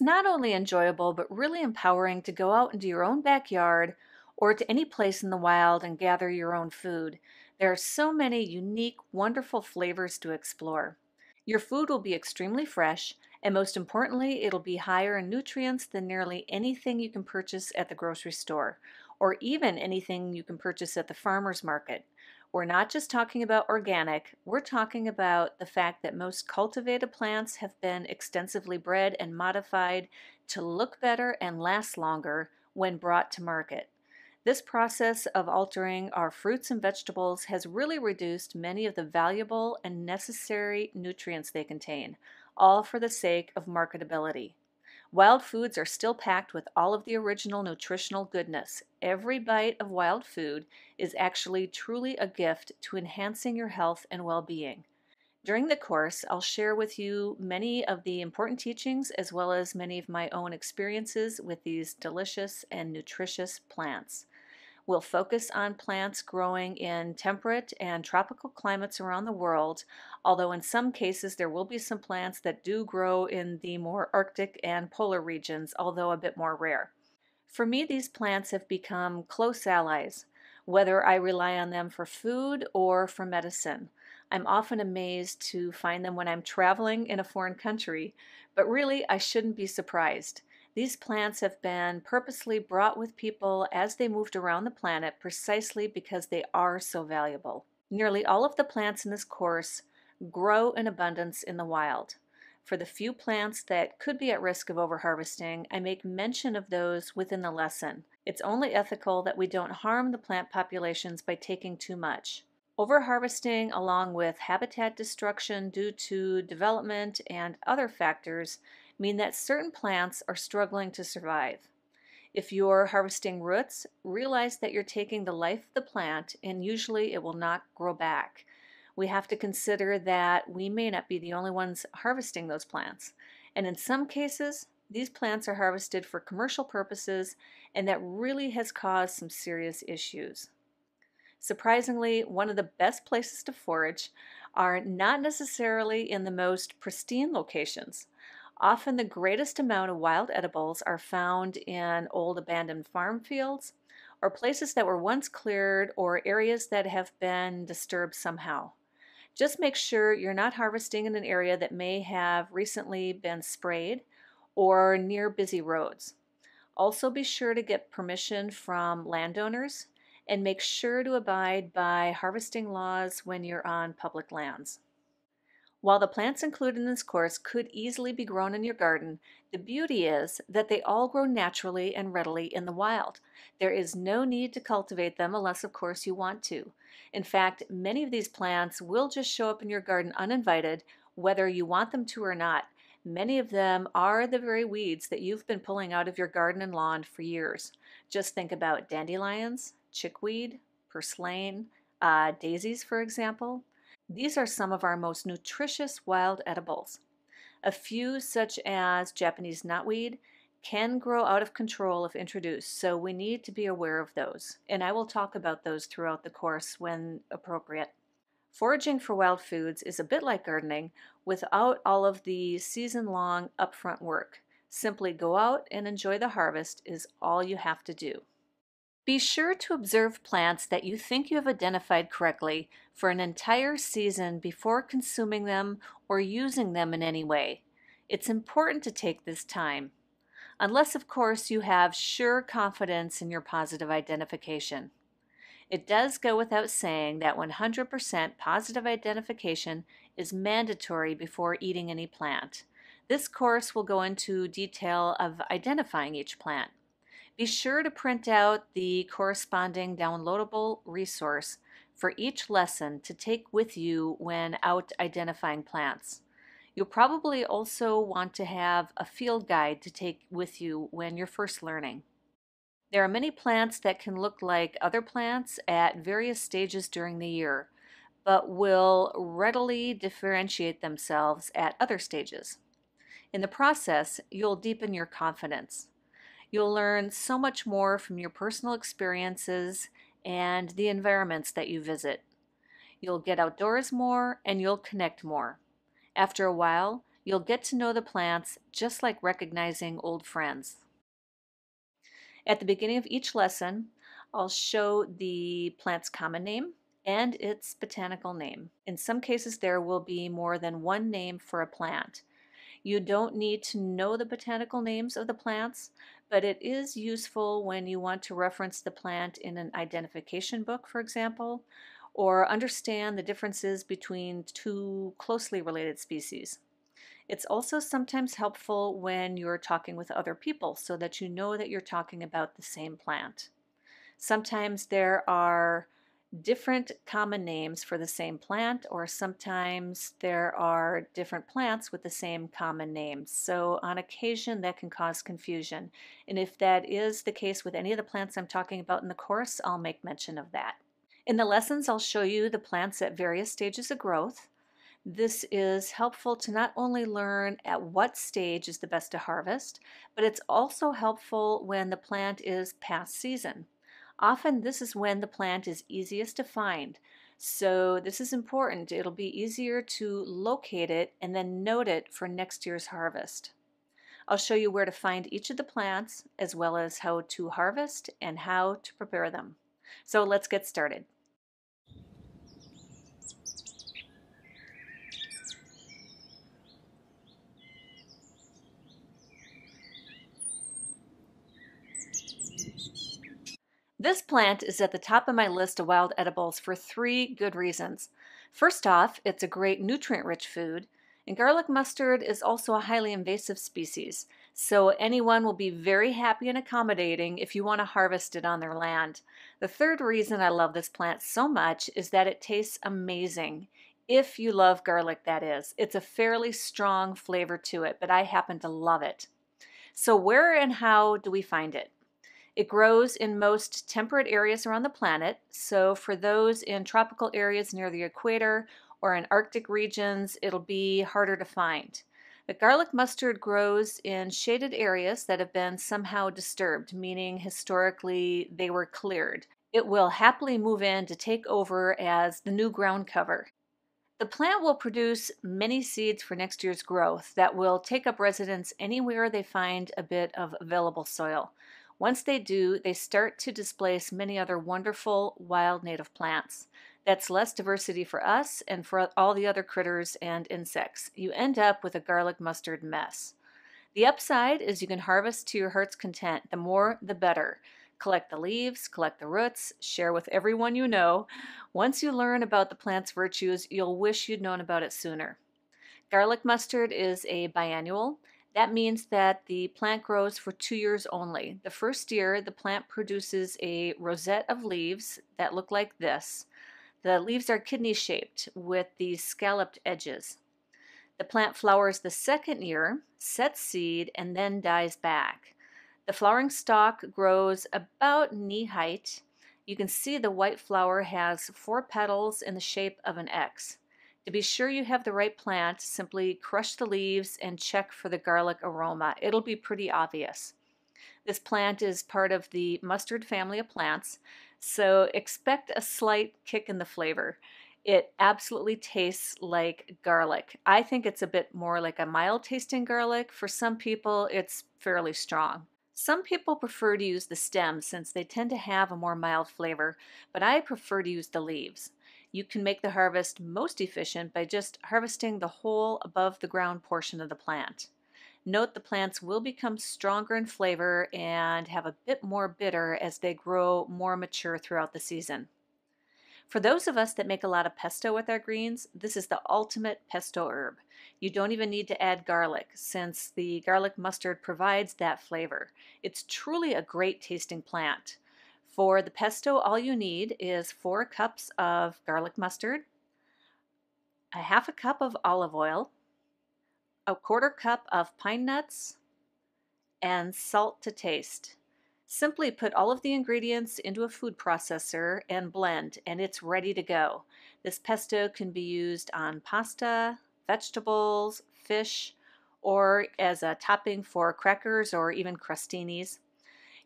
It's not only enjoyable, but really empowering to go out into your own backyard or to any place in the wild and gather your own food. There are so many unique, wonderful flavors to explore. Your food will be extremely fresh, and most importantly, it'll be higher in nutrients than nearly anything you can purchase at the grocery store, or even anything you can purchase at the farmer's market. We're not just talking about organic, we're talking about the fact that most cultivated plants have been extensively bred and modified to look better and last longer when brought to market. This process of altering our fruits and vegetables has really reduced many of the valuable and necessary nutrients they contain, all for the sake of marketability. Wild foods are still packed with all of the original nutritional goodness. Every bite of wild food is actually truly a gift to enhancing your health and well being. During the course, I'll share with you many of the important teachings as well as many of my own experiences with these delicious and nutritious plants will focus on plants growing in temperate and tropical climates around the world, although in some cases there will be some plants that do grow in the more Arctic and polar regions, although a bit more rare. For me, these plants have become close allies, whether I rely on them for food or for medicine. I'm often amazed to find them when I'm traveling in a foreign country, but really I shouldn't be surprised. These plants have been purposely brought with people as they moved around the planet precisely because they are so valuable. Nearly all of the plants in this course grow in abundance in the wild. For the few plants that could be at risk of overharvesting, I make mention of those within the lesson. It's only ethical that we don't harm the plant populations by taking too much. Overharvesting, along with habitat destruction due to development and other factors, mean that certain plants are struggling to survive. If you're harvesting roots, realize that you're taking the life of the plant and usually it will not grow back. We have to consider that we may not be the only ones harvesting those plants. And in some cases, these plants are harvested for commercial purposes, and that really has caused some serious issues. Surprisingly, one of the best places to forage are not necessarily in the most pristine locations. Often the greatest amount of wild edibles are found in old abandoned farm fields or places that were once cleared or areas that have been disturbed somehow. Just make sure you're not harvesting in an area that may have recently been sprayed or near busy roads. Also be sure to get permission from landowners and make sure to abide by harvesting laws when you're on public lands. While the plants included in this course could easily be grown in your garden, the beauty is that they all grow naturally and readily in the wild. There is no need to cultivate them unless, of course, you want to. In fact, many of these plants will just show up in your garden uninvited, whether you want them to or not. Many of them are the very weeds that you've been pulling out of your garden and lawn for years. Just think about dandelions, chickweed, purslane, uh, daisies, for example. These are some of our most nutritious wild edibles. A few, such as Japanese knotweed, can grow out of control if introduced, so we need to be aware of those, and I will talk about those throughout the course when appropriate. Foraging for wild foods is a bit like gardening without all of the season long upfront work. Simply go out and enjoy the harvest is all you have to do. Be sure to observe plants that you think you have identified correctly for an entire season before consuming them or using them in any way. It's important to take this time, unless of course you have sure confidence in your positive identification. It does go without saying that 100% positive identification is mandatory before eating any plant. This course will go into detail of identifying each plant. Be sure to print out the corresponding downloadable resource for each lesson to take with you when out identifying plants. You'll probably also want to have a field guide to take with you when you're first learning. There are many plants that can look like other plants at various stages during the year, but will readily differentiate themselves at other stages. In the process, you'll deepen your confidence. You'll learn so much more from your personal experiences and the environments that you visit. You'll get outdoors more and you'll connect more. After a while, you'll get to know the plants just like recognizing old friends. At the beginning of each lesson, I'll show the plant's common name and its botanical name. In some cases, there will be more than one name for a plant. You don't need to know the botanical names of the plants but it is useful when you want to reference the plant in an identification book, for example, or understand the differences between two closely related species. It's also sometimes helpful when you're talking with other people so that you know that you're talking about the same plant. Sometimes there are different common names for the same plant, or sometimes there are different plants with the same common names. So, on occasion, that can cause confusion. And if that is the case with any of the plants I'm talking about in the course, I'll make mention of that. In the lessons, I'll show you the plants at various stages of growth. This is helpful to not only learn at what stage is the best to harvest, but it's also helpful when the plant is past season. Often this is when the plant is easiest to find. So this is important. It'll be easier to locate it and then note it for next year's harvest. I'll show you where to find each of the plants as well as how to harvest and how to prepare them. So let's get started. This plant is at the top of my list of wild edibles for three good reasons. First off, it's a great nutrient-rich food, and garlic mustard is also a highly invasive species, so anyone will be very happy and accommodating if you want to harvest it on their land. The third reason I love this plant so much is that it tastes amazing. If you love garlic, that is. It's a fairly strong flavor to it, but I happen to love it. So where and how do we find it? It grows in most temperate areas around the planet, so for those in tropical areas near the equator or in Arctic regions, it'll be harder to find. But garlic mustard grows in shaded areas that have been somehow disturbed, meaning historically they were cleared. It will happily move in to take over as the new ground cover. The plant will produce many seeds for next year's growth that will take up residence anywhere they find a bit of available soil. Once they do, they start to displace many other wonderful wild native plants. That's less diversity for us and for all the other critters and insects. You end up with a garlic mustard mess. The upside is you can harvest to your heart's content. The more, the better. Collect the leaves, collect the roots, share with everyone you know. Once you learn about the plant's virtues, you'll wish you'd known about it sooner. Garlic mustard is a biennial. That means that the plant grows for two years only. The first year, the plant produces a rosette of leaves that look like this. The leaves are kidney shaped with these scalloped edges. The plant flowers the second year, sets seed, and then dies back. The flowering stalk grows about knee height. You can see the white flower has four petals in the shape of an X. To be sure you have the right plant, simply crush the leaves and check for the garlic aroma. It'll be pretty obvious. This plant is part of the mustard family of plants, so expect a slight kick in the flavor. It absolutely tastes like garlic. I think it's a bit more like a mild tasting garlic. For some people, it's fairly strong. Some people prefer to use the stem since they tend to have a more mild flavor, but I prefer to use the leaves you can make the harvest most efficient by just harvesting the whole above the ground portion of the plant. Note the plants will become stronger in flavor and have a bit more bitter as they grow more mature throughout the season. For those of us that make a lot of pesto with our greens, this is the ultimate pesto herb. You don't even need to add garlic since the garlic mustard provides that flavor. It's truly a great tasting plant. For the pesto, all you need is four cups of garlic mustard, a half a cup of olive oil, a quarter cup of pine nuts, and salt to taste. Simply put all of the ingredients into a food processor and blend, and it's ready to go. This pesto can be used on pasta, vegetables, fish, or as a topping for crackers or even crostinis.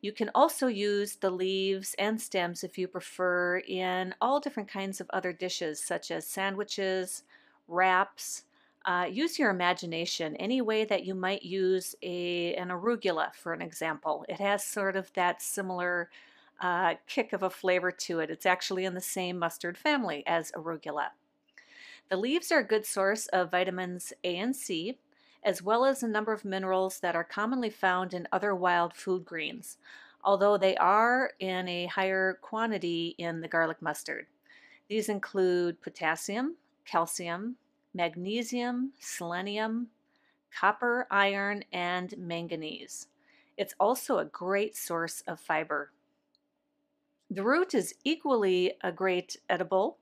You can also use the leaves and stems if you prefer in all different kinds of other dishes such as sandwiches, wraps. Uh, use your imagination any way that you might use a, an arugula, for an example. It has sort of that similar uh, kick of a flavor to it. It's actually in the same mustard family as arugula. The leaves are a good source of vitamins A and C, as well as a number of minerals that are commonly found in other wild food greens, although they are in a higher quantity in the garlic mustard. These include potassium, calcium, magnesium, selenium, copper, iron, and manganese. It's also a great source of fiber. The root is equally a great edible,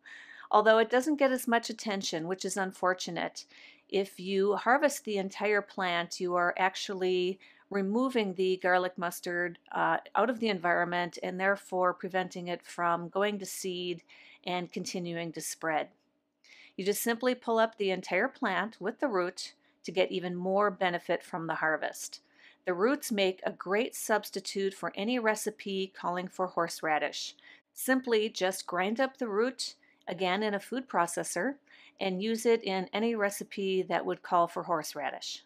although it doesn't get as much attention, which is unfortunate. If you harvest the entire plant, you are actually removing the garlic mustard uh, out of the environment and therefore preventing it from going to seed and continuing to spread. You just simply pull up the entire plant with the root to get even more benefit from the harvest. The roots make a great substitute for any recipe calling for horseradish. Simply just grind up the root again in a food processor and use it in any recipe that would call for horseradish.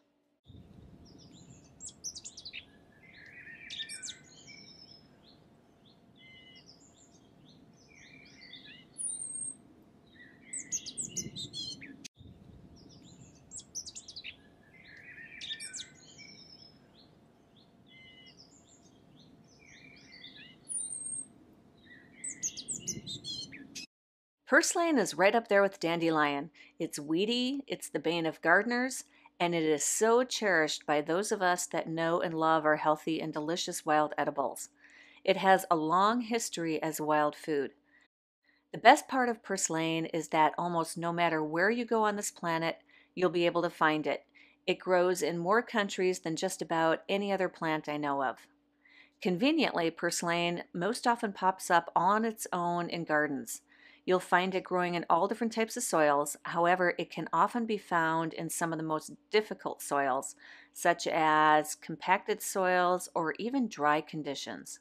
Purslane is right up there with dandelion. It's weedy, it's the bane of gardeners, and it is so cherished by those of us that know and love our healthy and delicious wild edibles. It has a long history as a wild food. The best part of purslane is that almost no matter where you go on this planet, you'll be able to find it. It grows in more countries than just about any other plant I know of. Conveniently, purslane most often pops up on its own in gardens. You'll find it growing in all different types of soils. However, it can often be found in some of the most difficult soils, such as compacted soils or even dry conditions.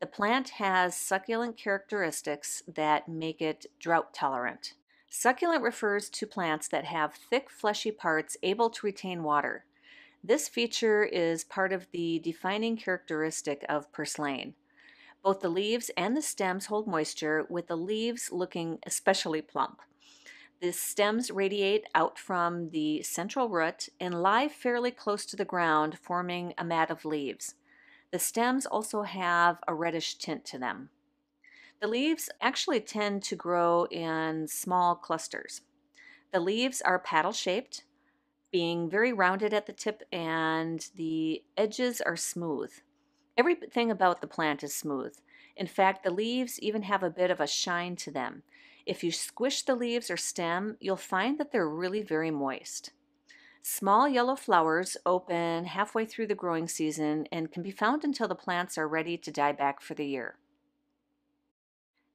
The plant has succulent characteristics that make it drought tolerant. Succulent refers to plants that have thick, fleshy parts able to retain water. This feature is part of the defining characteristic of purslane. Both the leaves and the stems hold moisture, with the leaves looking especially plump. The stems radiate out from the central root and lie fairly close to the ground, forming a mat of leaves. The stems also have a reddish tint to them. The leaves actually tend to grow in small clusters. The leaves are paddle shaped, being very rounded at the tip, and the edges are smooth. Everything about the plant is smooth. In fact, the leaves even have a bit of a shine to them. If you squish the leaves or stem, you'll find that they're really very moist. Small yellow flowers open halfway through the growing season and can be found until the plants are ready to die back for the year.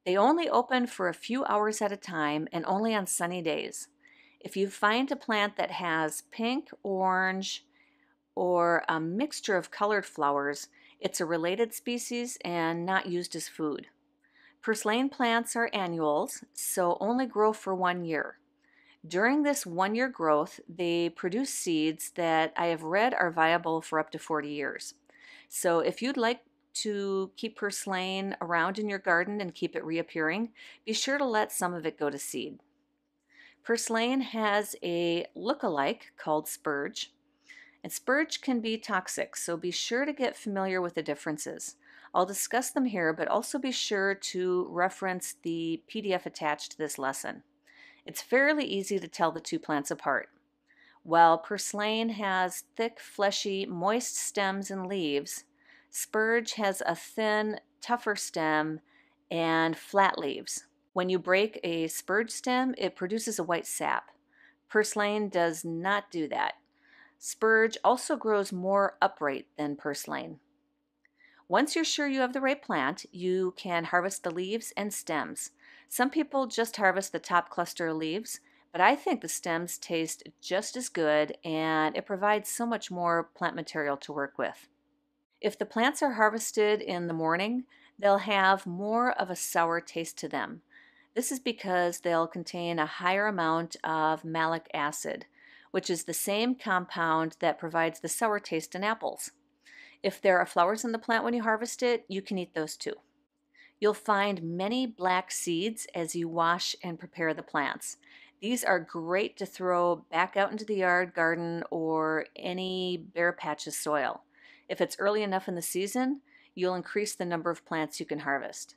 They only open for a few hours at a time and only on sunny days. If you find a plant that has pink, orange, or a mixture of colored flowers, it's a related species and not used as food. Purslane plants are annuals, so only grow for one year. During this one-year growth, they produce seeds that I have read are viable for up to 40 years. So if you'd like to keep purslane around in your garden and keep it reappearing, be sure to let some of it go to seed. Purslane has a look-alike called spurge. And spurge can be toxic, so be sure to get familiar with the differences. I'll discuss them here, but also be sure to reference the PDF attached to this lesson. It's fairly easy to tell the two plants apart. While purslane has thick, fleshy, moist stems and leaves, spurge has a thin, tougher stem and flat leaves. When you break a spurge stem, it produces a white sap. Purslane does not do that. Spurge also grows more upright than purslane. Once you're sure you have the right plant, you can harvest the leaves and stems. Some people just harvest the top cluster of leaves, but I think the stems taste just as good and it provides so much more plant material to work with. If the plants are harvested in the morning, they'll have more of a sour taste to them. This is because they'll contain a higher amount of malic acid, which is the same compound that provides the sour taste in apples. If there are flowers in the plant when you harvest it, you can eat those too. You'll find many black seeds as you wash and prepare the plants. These are great to throw back out into the yard, garden, or any bare patch of soil. If it's early enough in the season, you'll increase the number of plants you can harvest.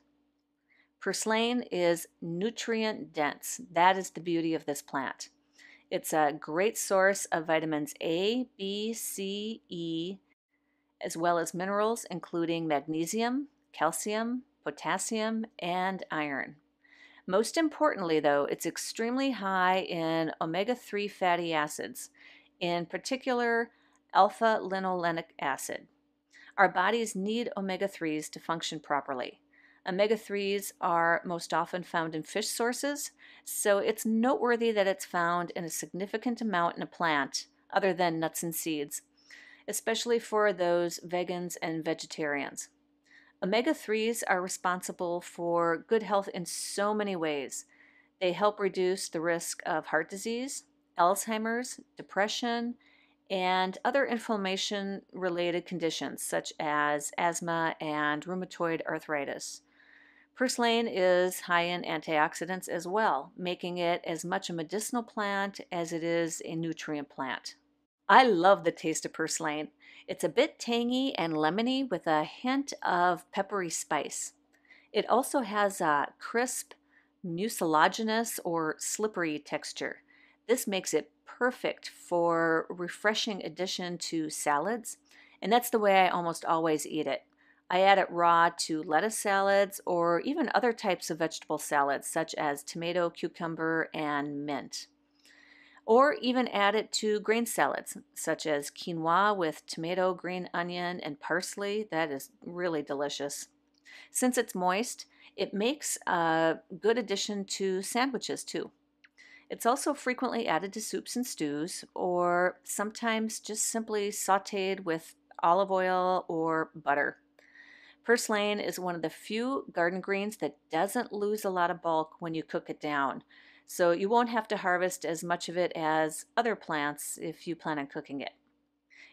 Purslane is nutrient dense. That is the beauty of this plant. It's a great source of vitamins A, B, C, E, as well as minerals including magnesium, calcium, potassium, and iron. Most importantly, though, it's extremely high in omega 3 fatty acids, in particular, alpha linolenic acid. Our bodies need omega 3s to function properly. Omega 3s are most often found in fish sources, so it's noteworthy that it's found in a significant amount in a plant other than nuts and seeds, especially for those vegans and vegetarians. Omega 3s are responsible for good health in so many ways. They help reduce the risk of heart disease, Alzheimer's, depression, and other inflammation related conditions such as asthma and rheumatoid arthritis. Purslane is high in antioxidants as well, making it as much a medicinal plant as it is a nutrient plant. I love the taste of purslane. It's a bit tangy and lemony with a hint of peppery spice. It also has a crisp, mucilaginous or slippery texture. This makes it perfect for refreshing addition to salads, and that's the way I almost always eat it. I add it raw to lettuce salads or even other types of vegetable salads such as tomato, cucumber, and mint. Or even add it to grain salads such as quinoa with tomato, green onion, and parsley. That is really delicious. Since it's moist, it makes a good addition to sandwiches too. It's also frequently added to soups and stews, or sometimes just simply sauteed with olive oil or butter. First Lane is one of the few garden greens that doesn't lose a lot of bulk when you cook it down. So you won't have to harvest as much of it as other plants if you plan on cooking it.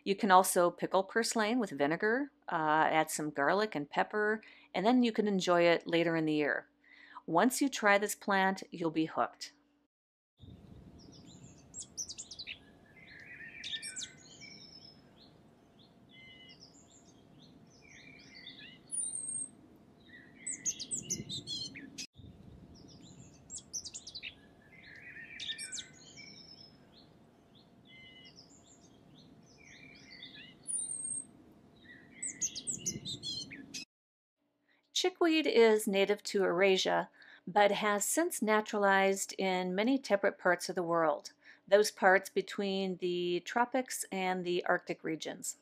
You can also pickle purslane with vinegar, uh, add some garlic and pepper, and then you can enjoy it later in the year. Once you try this plant, you'll be hooked. Duckweed is native to Eurasia, but has since naturalized in many temperate parts of the world, those parts between the tropics and the Arctic regions.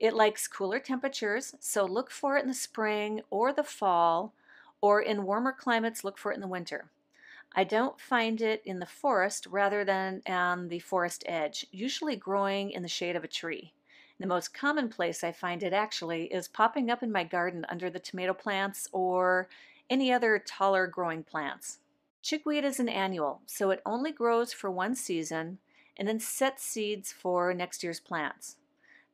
It likes cooler temperatures, so look for it in the spring or the fall, or in warmer climates, look for it in the winter. I don't find it in the forest rather than on the forest edge, usually growing in the shade of a tree. The most common place I find it actually is popping up in my garden under the tomato plants or any other taller growing plants. Chickweed is an annual, so it only grows for one season and then sets seeds for next year's plants.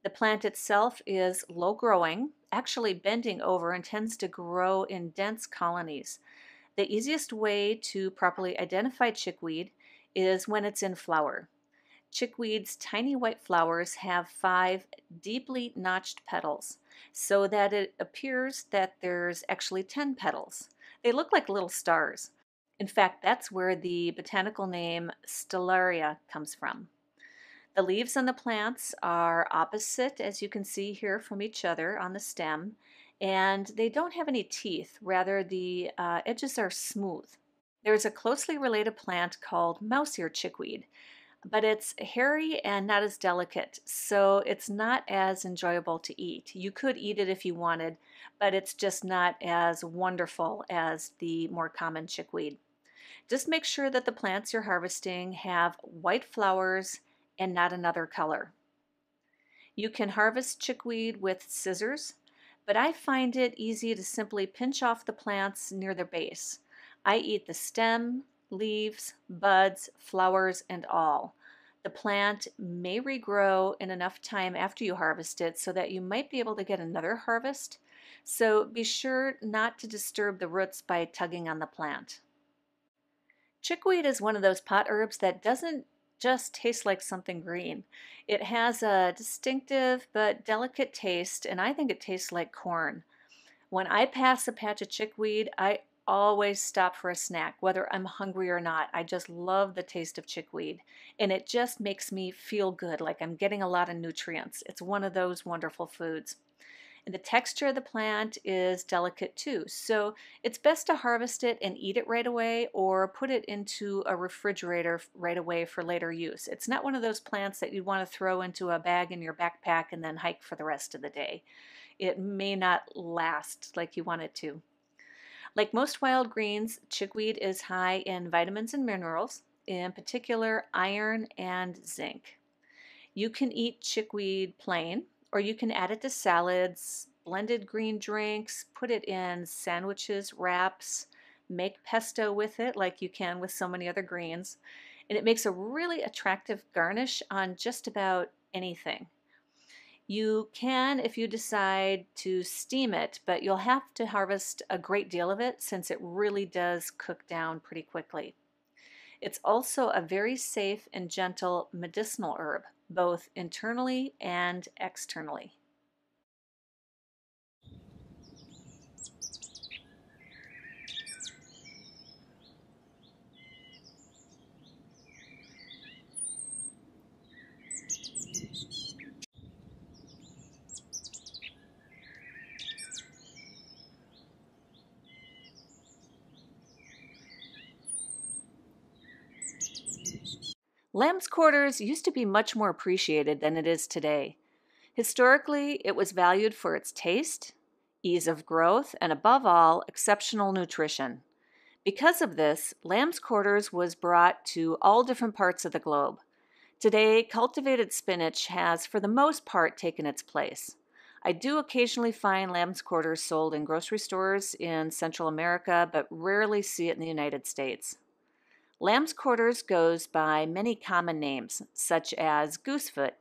The plant itself is low growing, actually bending over, and tends to grow in dense colonies. The easiest way to properly identify chickweed is when it's in flower. Chickweed's tiny white flowers have five deeply notched petals, so that it appears that there's actually 10 petals. They look like little stars. In fact, that's where the botanical name Stellaria comes from. The leaves on the plants are opposite, as you can see here, from each other on the stem, and they don't have any teeth. Rather, the uh, edges are smooth. There is a closely related plant called mouse ear chickweed but it's hairy and not as delicate, so it's not as enjoyable to eat. You could eat it if you wanted, but it's just not as wonderful as the more common chickweed. Just make sure that the plants you're harvesting have white flowers and not another color. You can harvest chickweed with scissors, but I find it easy to simply pinch off the plants near the base. I eat the stem, leaves, buds, flowers, and all. The plant may regrow in enough time after you harvest it so that you might be able to get another harvest, so be sure not to disturb the roots by tugging on the plant. Chickweed is one of those pot herbs that doesn't just taste like something green. It has a distinctive but delicate taste, and I think it tastes like corn. When I pass a patch of chickweed, I always stop for a snack, whether I'm hungry or not. I just love the taste of chickweed, and it just makes me feel good, like I'm getting a lot of nutrients. It's one of those wonderful foods. And the texture of the plant is delicate too, so it's best to harvest it and eat it right away or put it into a refrigerator right away for later use. It's not one of those plants that you want to throw into a bag in your backpack and then hike for the rest of the day. It may not last like you want it to. Like most wild greens, chickweed is high in vitamins and minerals, in particular iron and zinc. You can eat chickweed plain, or you can add it to salads, blended green drinks, put it in sandwiches, wraps, make pesto with it like you can with so many other greens. And it makes a really attractive garnish on just about anything. You can if you decide to steam it, but you'll have to harvest a great deal of it since it really does cook down pretty quickly. It's also a very safe and gentle medicinal herb, both internally and externally. Lamb's quarters used to be much more appreciated than it is today. Historically, it was valued for its taste, ease of growth, and above all, exceptional nutrition. Because of this, lamb's quarters was brought to all different parts of the globe. Today, cultivated spinach has, for the most part, taken its place. I do occasionally find lamb's quarters sold in grocery stores in Central America, but rarely see it in the United States. Lamb's quarters goes by many common names, such as goosefoot,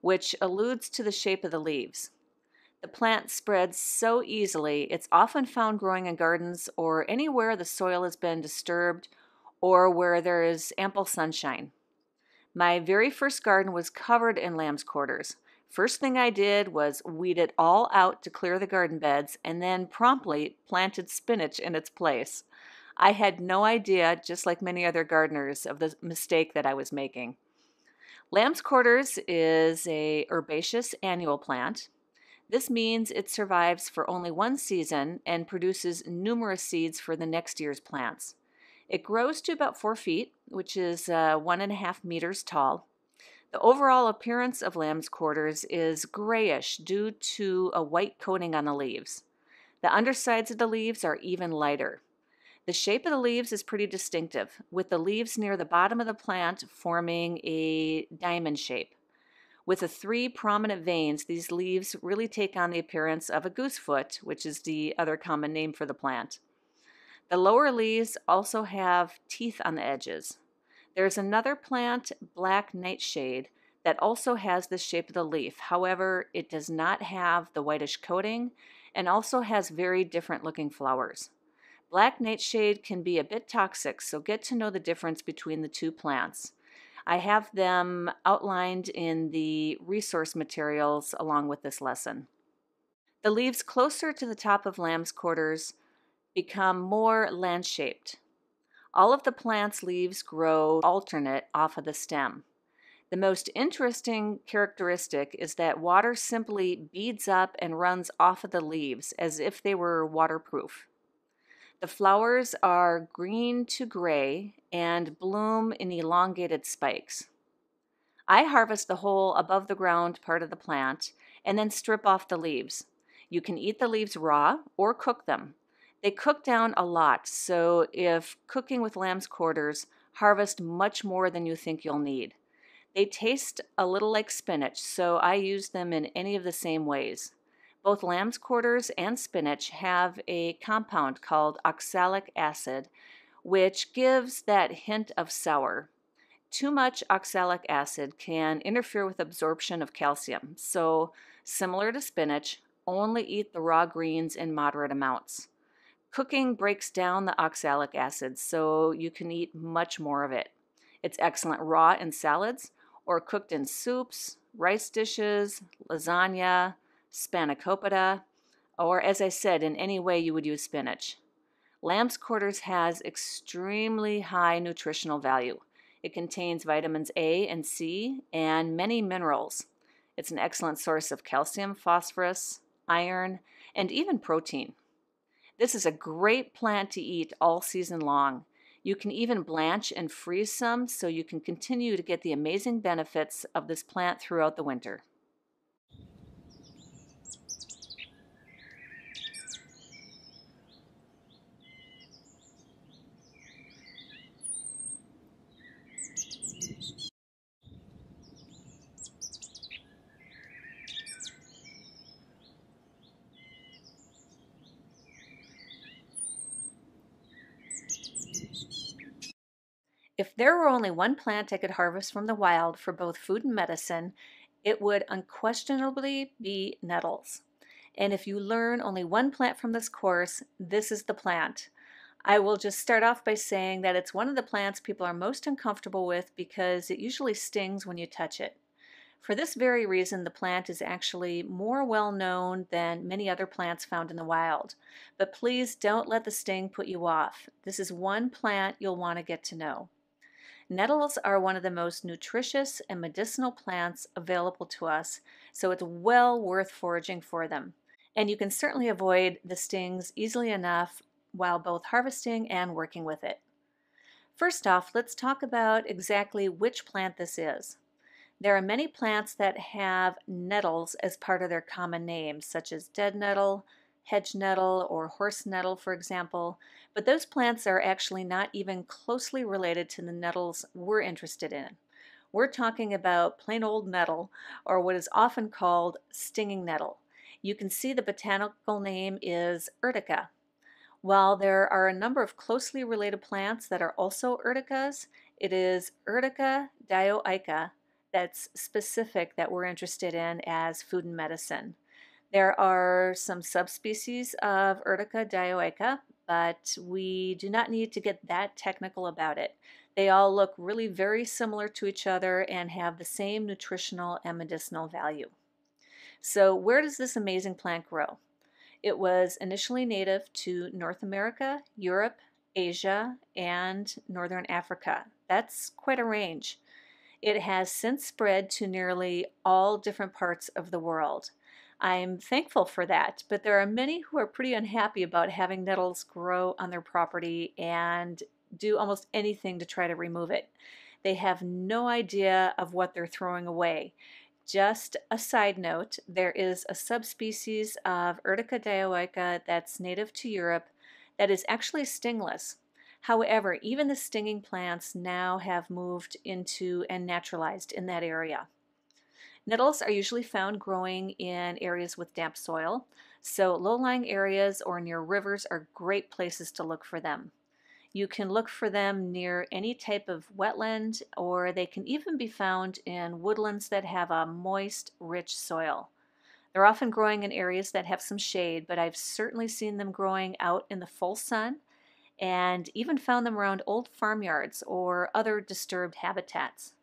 which alludes to the shape of the leaves. The plant spreads so easily, it's often found growing in gardens or anywhere the soil has been disturbed or where there is ample sunshine. My very first garden was covered in lamb's quarters. First thing I did was weed it all out to clear the garden beds and then promptly planted spinach in its place. I had no idea, just like many other gardeners, of the mistake that I was making. Lamb's quarters is a herbaceous annual plant. This means it survives for only one season and produces numerous seeds for the next year's plants. It grows to about four feet, which is uh, one and a half meters tall. The overall appearance of lamb's quarters is grayish due to a white coating on the leaves. The undersides of the leaves are even lighter. The shape of the leaves is pretty distinctive, with the leaves near the bottom of the plant forming a diamond shape. With the three prominent veins, these leaves really take on the appearance of a goosefoot, which is the other common name for the plant. The lower leaves also have teeth on the edges. There's another plant, black nightshade, that also has the shape of the leaf. However, it does not have the whitish coating and also has very different looking flowers. Black nightshade can be a bit toxic, so get to know the difference between the two plants. I have them outlined in the resource materials along with this lesson. The leaves closer to the top of lamb's quarters become more lance shaped All of the plant's leaves grow alternate off of the stem. The most interesting characteristic is that water simply beads up and runs off of the leaves as if they were waterproof. The flowers are green to gray and bloom in elongated spikes. I harvest the whole above the ground part of the plant and then strip off the leaves. You can eat the leaves raw or cook them. They cook down a lot, so if cooking with lamb's quarters, harvest much more than you think you'll need. They taste a little like spinach, so I use them in any of the same ways. Both lamb's quarters and spinach have a compound called oxalic acid, which gives that hint of sour. Too much oxalic acid can interfere with absorption of calcium, so, similar to spinach, only eat the raw greens in moderate amounts. Cooking breaks down the oxalic acid, so you can eat much more of it. It's excellent raw in salads or cooked in soups, rice dishes, lasagna, spanakopita, or as I said, in any way you would use spinach. Lamb's quarters has extremely high nutritional value. It contains vitamins A and C and many minerals. It's an excellent source of calcium, phosphorus, iron, and even protein. This is a great plant to eat all season long. You can even blanch and freeze some so you can continue to get the amazing benefits of this plant throughout the winter. there were only one plant I could harvest from the wild for both food and medicine, it would unquestionably be nettles. And if you learn only one plant from this course, this is the plant. I will just start off by saying that it's one of the plants people are most uncomfortable with because it usually stings when you touch it. For this very reason, the plant is actually more well known than many other plants found in the wild. But please don't let the sting put you off. This is one plant you'll want to get to know. Nettles are one of the most nutritious and medicinal plants available to us, so it's well worth foraging for them. And you can certainly avoid the stings easily enough while both harvesting and working with it. First off, let's talk about exactly which plant this is. There are many plants that have nettles as part of their common names, such as dead nettle, hedge nettle or horse nettle, for example, but those plants are actually not even closely related to the nettles we're interested in. We're talking about plain old nettle, or what is often called stinging nettle. You can see the botanical name is urtica. While there are a number of closely related plants that are also urticas, it is Urtica dioica that's specific that we're interested in as food and medicine. There are some subspecies of Urtica dioica, but we do not need to get that technical about it. They all look really very similar to each other and have the same nutritional and medicinal value. So where does this amazing plant grow? It was initially native to North America, Europe, Asia, and Northern Africa. That's quite a range. It has since spread to nearly all different parts of the world. I'm thankful for that, but there are many who are pretty unhappy about having nettles grow on their property and do almost anything to try to remove it. They have no idea of what they're throwing away. Just a side note, there is a subspecies of Urtica dioica that's native to Europe that is actually stingless. However, even the stinging plants now have moved into and naturalized in that area. Nettles are usually found growing in areas with damp soil, so low-lying areas or near rivers are great places to look for them. You can look for them near any type of wetland, or they can even be found in woodlands that have a moist, rich soil. They're often growing in areas that have some shade, but I've certainly seen them growing out in the full sun and even found them around old farmyards or other disturbed habitats.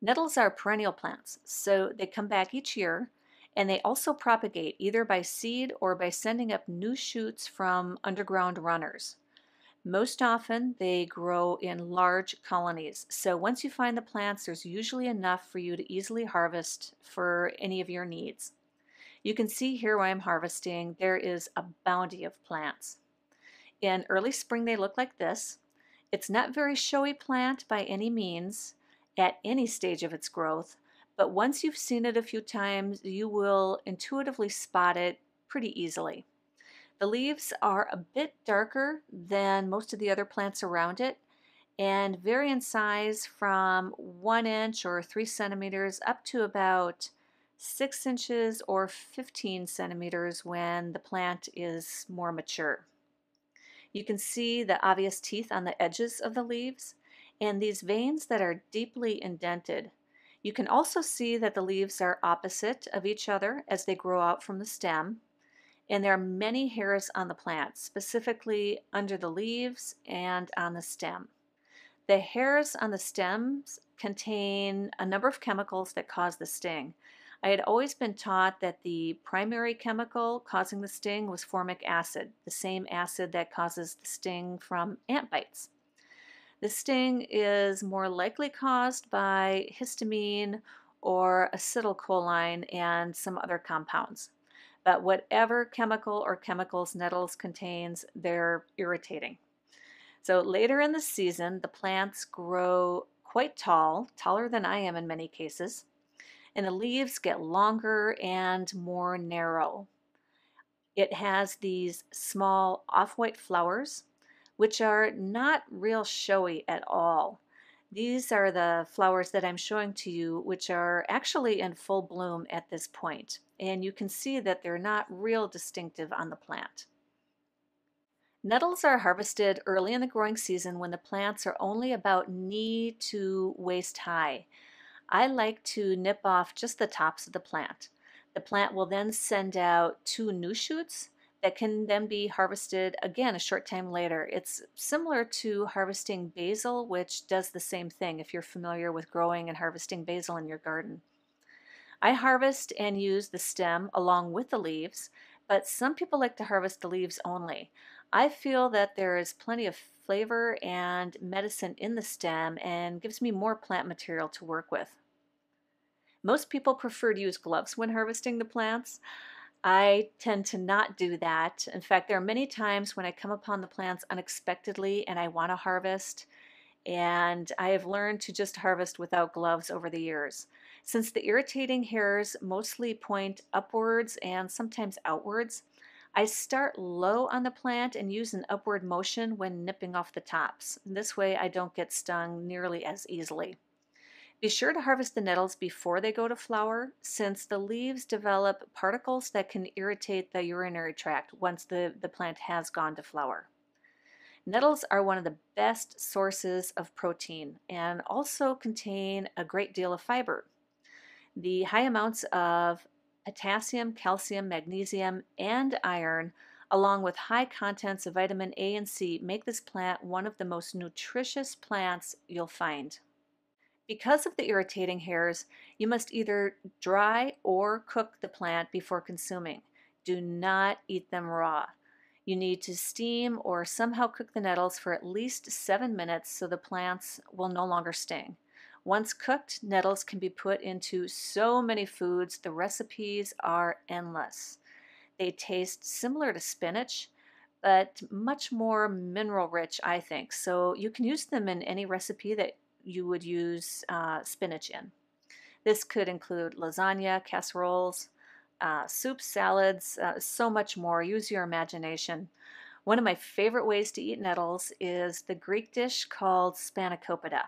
Nettles are perennial plants, so they come back each year and they also propagate either by seed or by sending up new shoots from underground runners. Most often they grow in large colonies, so once you find the plants, there's usually enough for you to easily harvest for any of your needs. You can see here where I'm harvesting, there is a bounty of plants. In early spring they look like this. It's not very showy plant by any means, at any stage of its growth, but once you've seen it a few times, you will intuitively spot it pretty easily. The leaves are a bit darker than most of the other plants around it and vary in size from one inch or three centimeters up to about six inches or 15 centimeters when the plant is more mature. You can see the obvious teeth on the edges of the leaves, and these veins that are deeply indented. You can also see that the leaves are opposite of each other as they grow out from the stem. And there are many hairs on the plant, specifically under the leaves and on the stem. The hairs on the stems contain a number of chemicals that cause the sting. I had always been taught that the primary chemical causing the sting was formic acid, the same acid that causes the sting from ant bites. The sting is more likely caused by histamine or acetylcholine and some other compounds. But whatever chemical or chemicals nettles contains, they're irritating. So later in the season, the plants grow quite tall, taller than I am in many cases, and the leaves get longer and more narrow. It has these small off-white flowers which are not real showy at all. These are the flowers that I'm showing to you, which are actually in full bloom at this point, and you can see that they're not real distinctive on the plant. Nettles are harvested early in the growing season when the plants are only about knee to waist high. I like to nip off just the tops of the plant. The plant will then send out two new shoots that can then be harvested again a short time later. It's similar to harvesting basil, which does the same thing if you're familiar with growing and harvesting basil in your garden. I harvest and use the stem along with the leaves, but some people like to harvest the leaves only. I feel that there is plenty of flavor and medicine in the stem and gives me more plant material to work with. Most people prefer to use gloves when harvesting the plants. I tend to not do that. In fact, there are many times when I come upon the plants unexpectedly and I want to harvest, and I have learned to just harvest without gloves over the years. Since the irritating hairs mostly point upwards and sometimes outwards, I start low on the plant and use an upward motion when nipping off the tops. This way I don't get stung nearly as easily. Be sure to harvest the nettles before they go to flower since the leaves develop particles that can irritate the urinary tract once the, the plant has gone to flower. Nettles are one of the best sources of protein and also contain a great deal of fiber. The high amounts of potassium, calcium, magnesium, and iron, along with high contents of vitamin A and C, make this plant one of the most nutritious plants you'll find. Because of the irritating hairs, you must either dry or cook the plant before consuming. Do not eat them raw. You need to steam or somehow cook the nettles for at least seven minutes so the plants will no longer sting. Once cooked, nettles can be put into so many foods, the recipes are endless. They taste similar to spinach, but much more mineral rich, I think. So you can use them in any recipe that you would use uh, spinach in. This could include lasagna, casseroles, uh, soups, salads, uh, so much more. Use your imagination. One of my favorite ways to eat nettles is the Greek dish called spanakopita.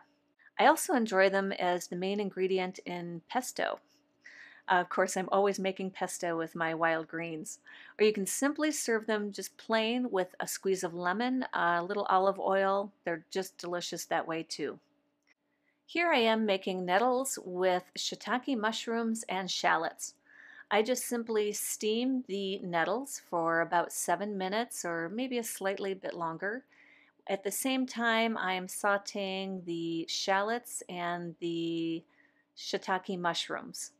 I also enjoy them as the main ingredient in pesto. Uh, of course, I'm always making pesto with my wild greens. Or you can simply serve them just plain with a squeeze of lemon, a little olive oil. They're just delicious that way too. Here I am making nettles with shiitake mushrooms and shallots. I just simply steam the nettles for about seven minutes or maybe a slightly bit longer. At the same time, I am sauteing the shallots and the shiitake mushrooms.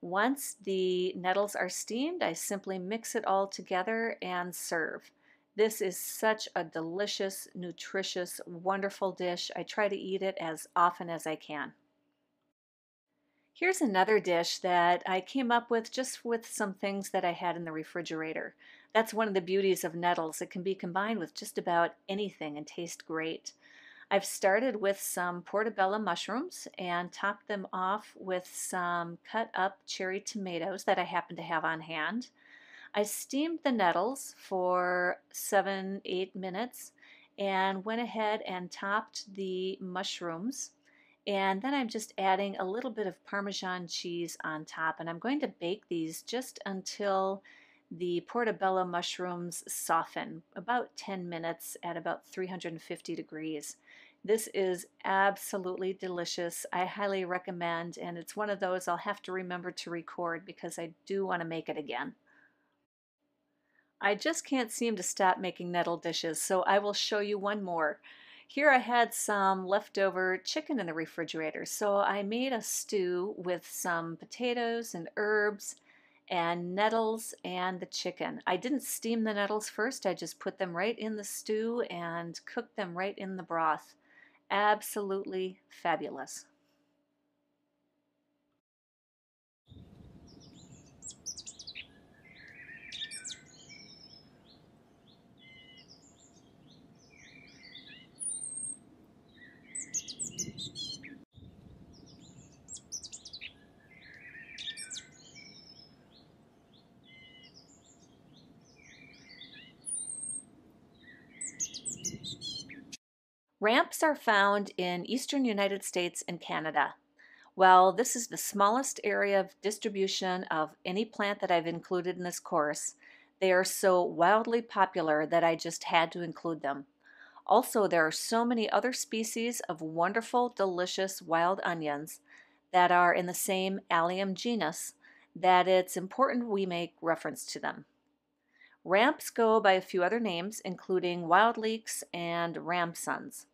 Once the nettles are steamed, I simply mix it all together and serve. This is such a delicious, nutritious, wonderful dish. I try to eat it as often as I can. Here's another dish that I came up with just with some things that I had in the refrigerator. That's one of the beauties of nettles. It can be combined with just about anything and taste great. I've started with some portobello mushrooms and topped them off with some cut up cherry tomatoes that I happen to have on hand. I steamed the nettles for seven, eight minutes and went ahead and topped the mushrooms. And then I'm just adding a little bit of Parmesan cheese on top. And I'm going to bake these just until the portobello mushrooms soften, about 10 minutes at about 350 degrees. This is absolutely delicious. I highly recommend, and it's one of those I'll have to remember to record because I do want to make it again. I just can't seem to stop making nettle dishes, so I will show you one more. Here I had some leftover chicken in the refrigerator, so I made a stew with some potatoes and herbs and nettles and the chicken. I didn't steam the nettles first, I just put them right in the stew and cooked them right in the broth. Absolutely fabulous. Ramps are found in eastern United States and Canada. Well, this is the smallest area of distribution of any plant that I've included in this course. They are so wildly popular that I just had to include them. Also, there are so many other species of wonderful, delicious wild onions that are in the same Allium genus that it's important we make reference to them. Ramps go by a few other names, including wild leeks and ramsuns.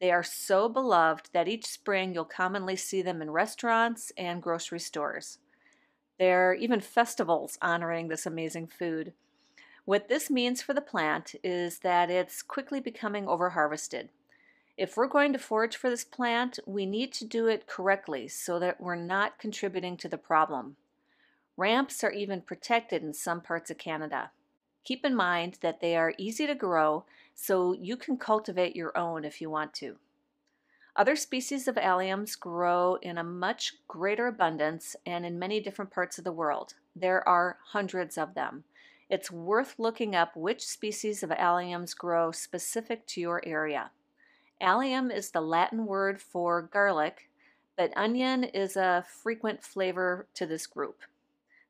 They are so beloved that each spring you'll commonly see them in restaurants and grocery stores. There are even festivals honoring this amazing food. What this means for the plant is that it's quickly becoming overharvested. If we're going to forage for this plant, we need to do it correctly so that we're not contributing to the problem. Ramps are even protected in some parts of Canada. Keep in mind that they are easy to grow, so you can cultivate your own if you want to. Other species of alliums grow in a much greater abundance and in many different parts of the world. There are hundreds of them. It's worth looking up which species of alliums grow specific to your area. Allium is the Latin word for garlic, but onion is a frequent flavor to this group.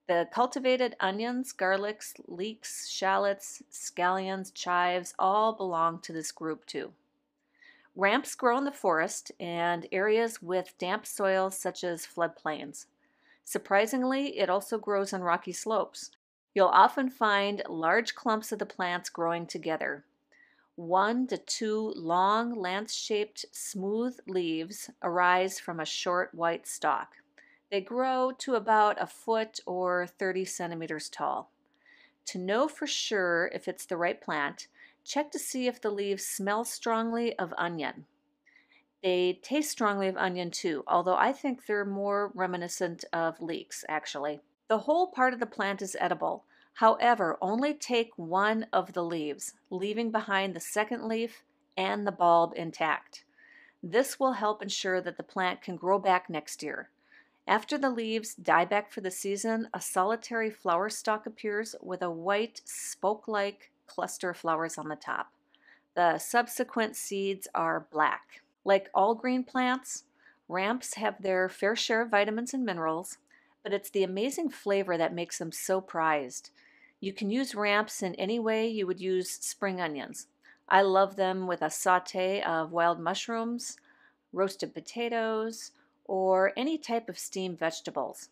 The cultivated onions, garlics, leeks, shallots, scallions, chives all belong to this group too. Ramps grow in the forest and areas with damp soil such as floodplains. Surprisingly, it also grows on rocky slopes. You'll often find large clumps of the plants growing together. One to two long lance-shaped smooth leaves arise from a short white stalk. They grow to about a foot or 30 centimeters tall. To know for sure if it's the right plant, check to see if the leaves smell strongly of onion. They taste strongly of onion too, although I think they're more reminiscent of leeks actually. The whole part of the plant is edible. However, only take one of the leaves, leaving behind the second leaf and the bulb intact. This will help ensure that the plant can grow back next year. After the leaves die back for the season, a solitary flower stalk appears with a white, spoke-like cluster of flowers on the top. The subsequent seeds are black. Like all green plants, ramps have their fair share of vitamins and minerals, but it's the amazing flavor that makes them so prized. You can use ramps in any way you would use spring onions. I love them with a saute of wild mushrooms, roasted potatoes, or any type of steamed vegetables.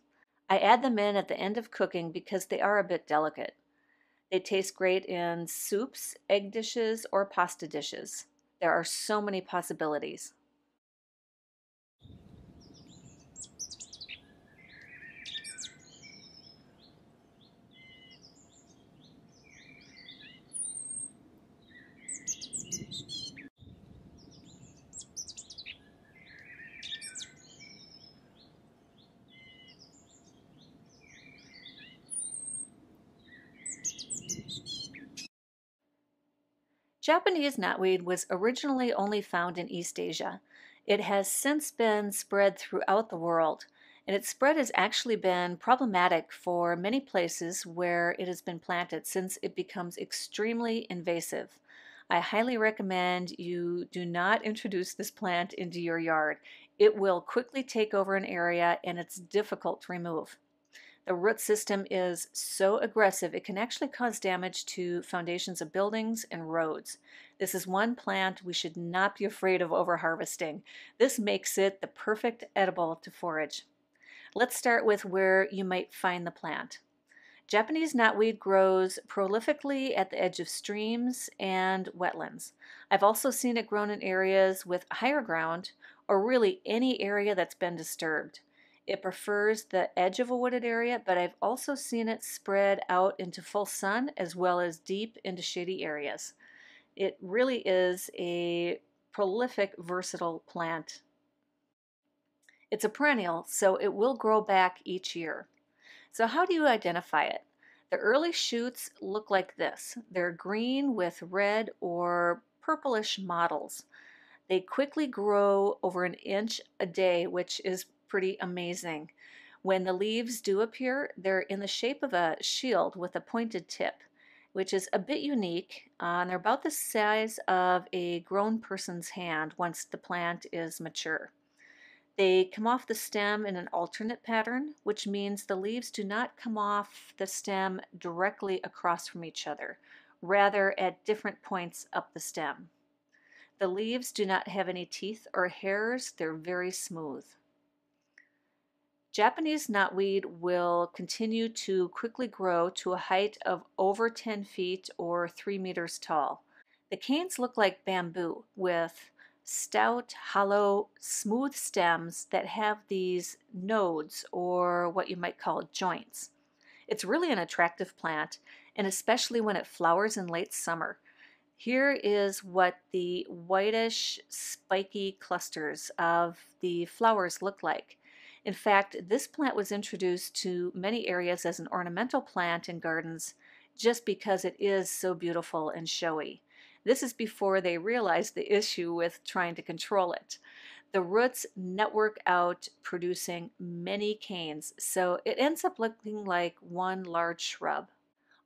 I add them in at the end of cooking because they are a bit delicate. They taste great in soups, egg dishes, or pasta dishes. There are so many possibilities. Japanese knotweed was originally only found in East Asia. It has since been spread throughout the world, and its spread has actually been problematic for many places where it has been planted since it becomes extremely invasive. I highly recommend you do not introduce this plant into your yard. It will quickly take over an area and it's difficult to remove. The root system is so aggressive it can actually cause damage to foundations of buildings and roads. This is one plant we should not be afraid of overharvesting. This makes it the perfect edible to forage. Let's start with where you might find the plant. Japanese knotweed grows prolifically at the edge of streams and wetlands. I've also seen it grown in areas with higher ground or really any area that's been disturbed. It prefers the edge of a wooded area, but I've also seen it spread out into full sun as well as deep into shady areas. It really is a prolific, versatile plant. It's a perennial, so it will grow back each year. So how do you identify it? The early shoots look like this. They're green with red or purplish mottles. They quickly grow over an inch a day, which is pretty amazing. When the leaves do appear, they're in the shape of a shield with a pointed tip, which is a bit unique, uh, and they're about the size of a grown person's hand once the plant is mature. They come off the stem in an alternate pattern, which means the leaves do not come off the stem directly across from each other, rather at different points up the stem. The leaves do not have any teeth or hairs, they're very smooth. Japanese knotweed will continue to quickly grow to a height of over 10 feet or 3 meters tall. The canes look like bamboo with stout, hollow, smooth stems that have these nodes or what you might call joints. It's really an attractive plant and especially when it flowers in late summer. Here is what the whitish, spiky clusters of the flowers look like. In fact, this plant was introduced to many areas as an ornamental plant in gardens just because it is so beautiful and showy. This is before they realized the issue with trying to control it. The roots network out, producing many canes, so it ends up looking like one large shrub.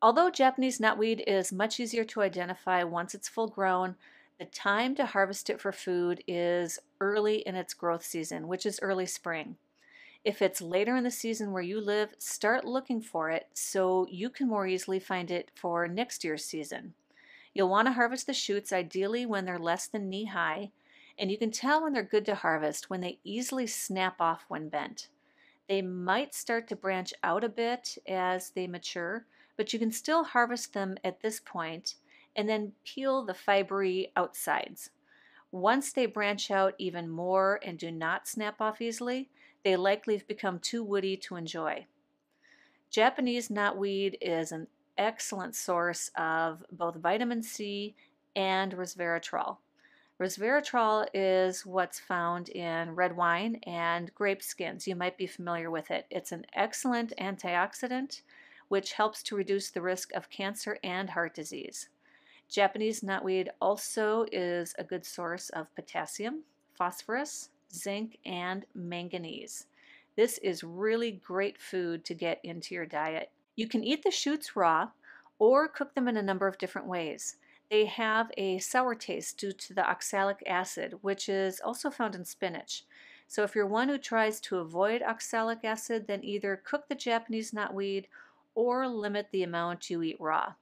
Although Japanese knotweed is much easier to identify once it's full grown, the time to harvest it for food is early in its growth season, which is early spring. If it's later in the season where you live, start looking for it so you can more easily find it for next year's season. You'll want to harvest the shoots ideally when they're less than knee high, and you can tell when they're good to harvest when they easily snap off when bent. They might start to branch out a bit as they mature, but you can still harvest them at this point and then peel the fibery outsides. Once they branch out even more and do not snap off easily, they likely have become too woody to enjoy. Japanese knotweed is an excellent source of both vitamin C and resveratrol. Resveratrol is what's found in red wine and grape skins. You might be familiar with it. It's an excellent antioxidant which helps to reduce the risk of cancer and heart disease. Japanese knotweed also is a good source of potassium, phosphorus, zinc, and manganese. This is really great food to get into your diet. You can eat the shoots raw or cook them in a number of different ways. They have a sour taste due to the oxalic acid, which is also found in spinach. So if you're one who tries to avoid oxalic acid, then either cook the Japanese knotweed or limit the amount you eat raw.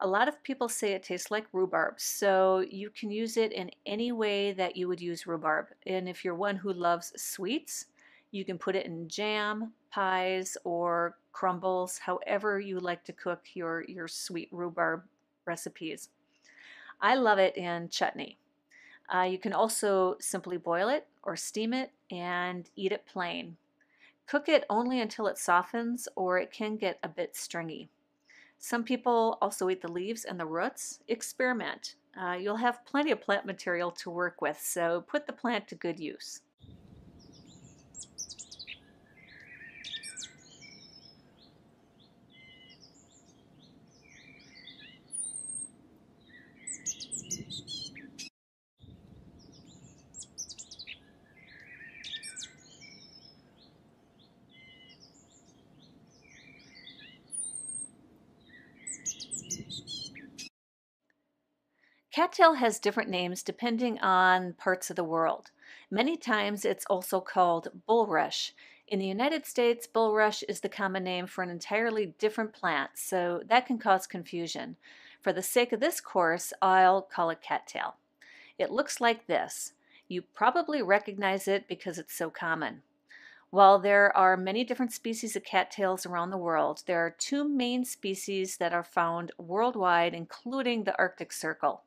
A lot of people say it tastes like rhubarb, so you can use it in any way that you would use rhubarb. And if you're one who loves sweets, you can put it in jam, pies, or crumbles, however you like to cook your, your sweet rhubarb recipes. I love it in chutney. Uh, you can also simply boil it or steam it and eat it plain. Cook it only until it softens or it can get a bit stringy. Some people also eat the leaves and the roots. Experiment. Uh, you'll have plenty of plant material to work with, so put the plant to good use. Cattail has different names depending on parts of the world. Many times it's also called bulrush. In the United States, bulrush is the common name for an entirely different plant, so that can cause confusion. For the sake of this course, I'll call it cattail. It looks like this. You probably recognize it because it's so common. While there are many different species of cattails around the world, there are two main species that are found worldwide, including the Arctic Circle.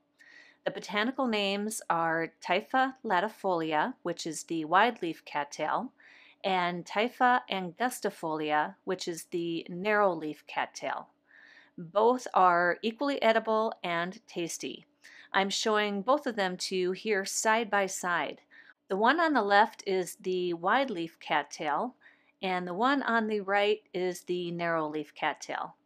The botanical names are Typha latifolia, which is the wideleaf cattail, and Typha angustifolia, which is the narrowleaf cattail. Both are equally edible and tasty. I'm showing both of them to you here side by side. The one on the left is the wideleaf cattail, and the one on the right is the narrowleaf cattail.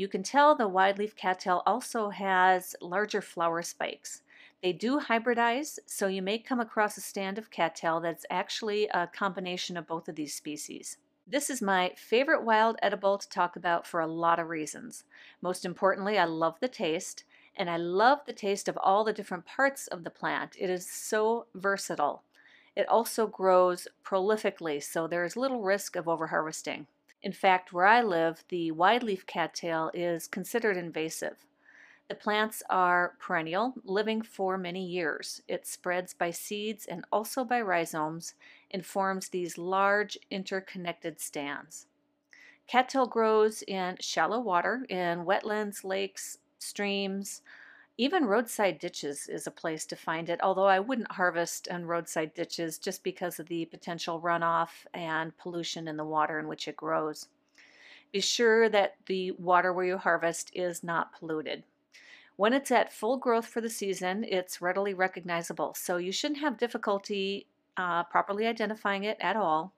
You can tell the wideleaf cattail also has larger flower spikes. They do hybridize, so you may come across a stand of cattail that's actually a combination of both of these species. This is my favorite wild edible to talk about for a lot of reasons. Most importantly, I love the taste, and I love the taste of all the different parts of the plant. It is so versatile. It also grows prolifically, so there is little risk of overharvesting. In fact, where I live, the wideleaf cattail is considered invasive. The plants are perennial, living for many years. It spreads by seeds and also by rhizomes and forms these large interconnected stands. Cattail grows in shallow water in wetlands, lakes, streams, even roadside ditches is a place to find it, although I wouldn't harvest on roadside ditches just because of the potential runoff and pollution in the water in which it grows. Be sure that the water where you harvest is not polluted. When it's at full growth for the season, it's readily recognizable, so you shouldn't have difficulty uh, properly identifying it at all.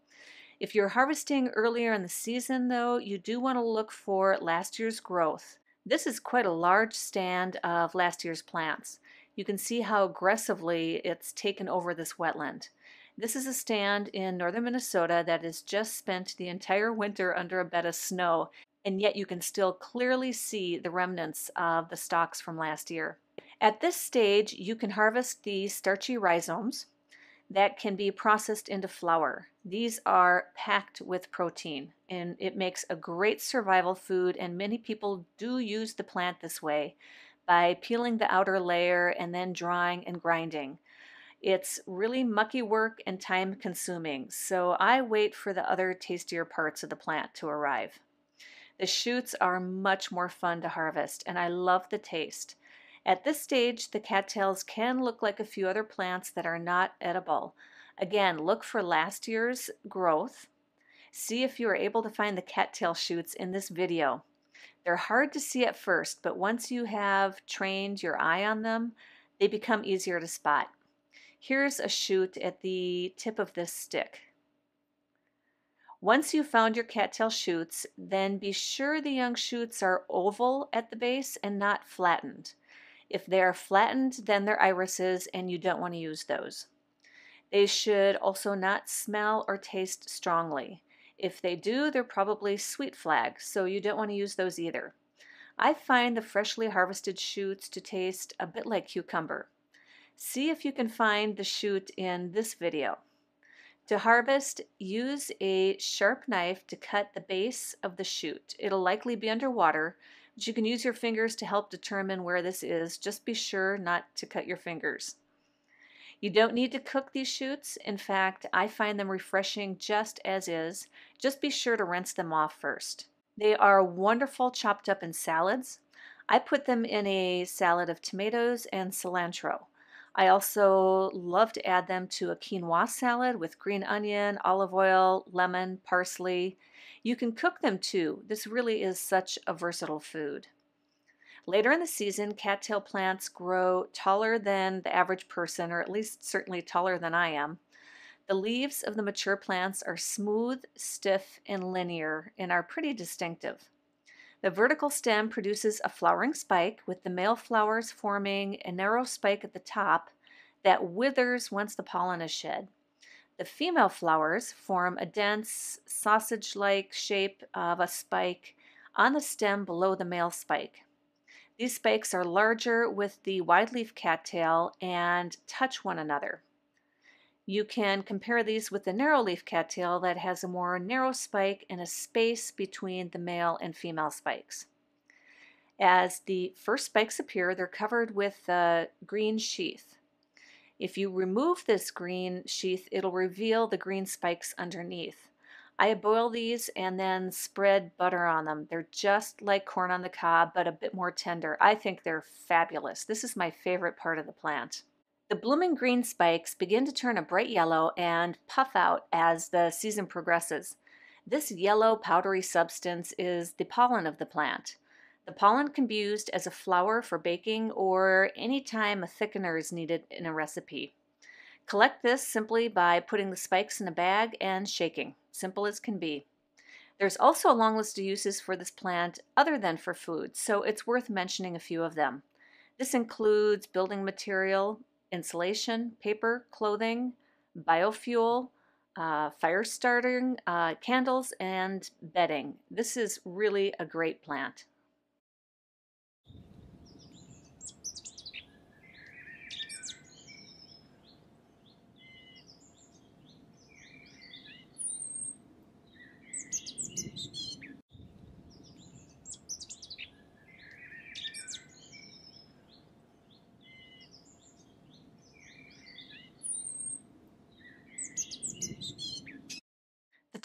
If you're harvesting earlier in the season, though, you do want to look for last year's growth. This is quite a large stand of last year's plants. You can see how aggressively it's taken over this wetland. This is a stand in northern Minnesota that has just spent the entire winter under a bed of snow, and yet you can still clearly see the remnants of the stalks from last year. At this stage, you can harvest the starchy rhizomes, that can be processed into flour. These are packed with protein and it makes a great survival food and many people do use the plant this way by peeling the outer layer and then drying and grinding. It's really mucky work and time consuming, so I wait for the other tastier parts of the plant to arrive. The shoots are much more fun to harvest and I love the taste. At this stage, the cattails can look like a few other plants that are not edible. Again, look for last year's growth. See if you are able to find the cattail shoots in this video. They're hard to see at first, but once you have trained your eye on them, they become easier to spot. Here's a shoot at the tip of this stick. Once you've found your cattail shoots, then be sure the young shoots are oval at the base and not flattened. If they're flattened, then they're irises and you don't want to use those. They should also not smell or taste strongly. If they do, they're probably sweet flag, so you don't want to use those either. I find the freshly harvested shoots to taste a bit like cucumber. See if you can find the shoot in this video. To harvest, use a sharp knife to cut the base of the shoot. It'll likely be underwater, but you can use your fingers to help determine where this is. Just be sure not to cut your fingers. You don't need to cook these shoots. In fact, I find them refreshing just as is. Just be sure to rinse them off first. They are wonderful chopped up in salads. I put them in a salad of tomatoes and cilantro. I also love to add them to a quinoa salad with green onion, olive oil, lemon, parsley. You can cook them too. This really is such a versatile food. Later in the season, cattail plants grow taller than the average person, or at least certainly taller than I am. The leaves of the mature plants are smooth, stiff, and linear and are pretty distinctive. The vertical stem produces a flowering spike with the male flowers forming a narrow spike at the top that withers once the pollen is shed. The female flowers form a dense sausage-like shape of a spike on the stem below the male spike. These spikes are larger with the wide-leaf cattail and touch one another. You can compare these with the narrowleaf cattail that has a more narrow spike and a space between the male and female spikes. As the first spikes appear, they're covered with a green sheath. If you remove this green sheath, it'll reveal the green spikes underneath. I boil these and then spread butter on them. They're just like corn on the cob, but a bit more tender. I think they're fabulous. This is my favorite part of the plant. The blooming green spikes begin to turn a bright yellow and puff out as the season progresses. This yellow powdery substance is the pollen of the plant. The pollen can be used as a flour for baking or any time a thickener is needed in a recipe. Collect this simply by putting the spikes in a bag and shaking, simple as can be. There's also a long list of uses for this plant other than for food, so it's worth mentioning a few of them. This includes building material, insulation, paper, clothing, biofuel, uh, fire starting, uh, candles, and bedding. This is really a great plant.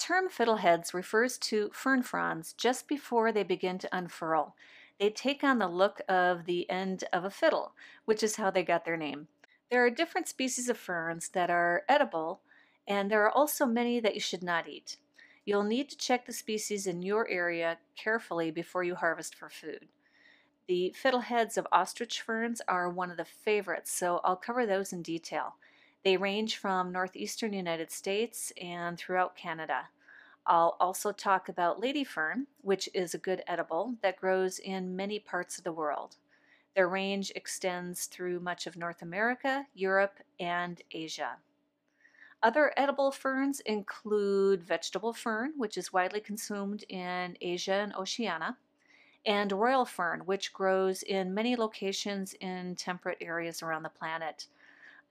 term fiddleheads refers to fern fronds just before they begin to unfurl. They take on the look of the end of a fiddle, which is how they got their name. There are different species of ferns that are edible, and there are also many that you should not eat. You'll need to check the species in your area carefully before you harvest for food. The fiddleheads of ostrich ferns are one of the favorites, so I'll cover those in detail. They range from northeastern United States and throughout Canada. I'll also talk about lady fern, which is a good edible that grows in many parts of the world. Their range extends through much of North America, Europe, and Asia. Other edible ferns include vegetable fern, which is widely consumed in Asia and Oceania, and royal fern, which grows in many locations in temperate areas around the planet.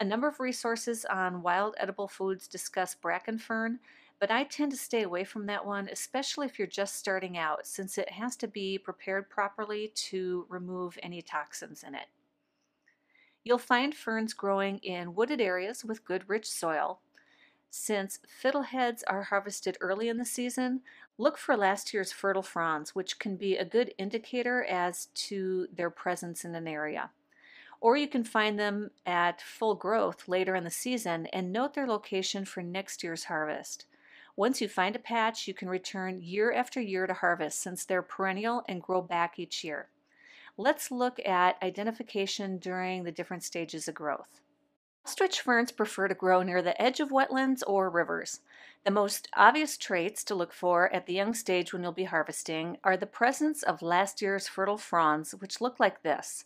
A number of resources on wild edible foods discuss bracken fern but I tend to stay away from that one, especially if you're just starting out, since it has to be prepared properly to remove any toxins in it. You'll find ferns growing in wooded areas with good rich soil. Since fiddleheads are harvested early in the season, look for last year's fertile fronds, which can be a good indicator as to their presence in an area or you can find them at full growth later in the season and note their location for next year's harvest. Once you find a patch, you can return year after year to harvest since they're perennial and grow back each year. Let's look at identification during the different stages of growth. Ostrich ferns prefer to grow near the edge of wetlands or rivers. The most obvious traits to look for at the young stage when you'll be harvesting are the presence of last year's fertile fronds, which look like this.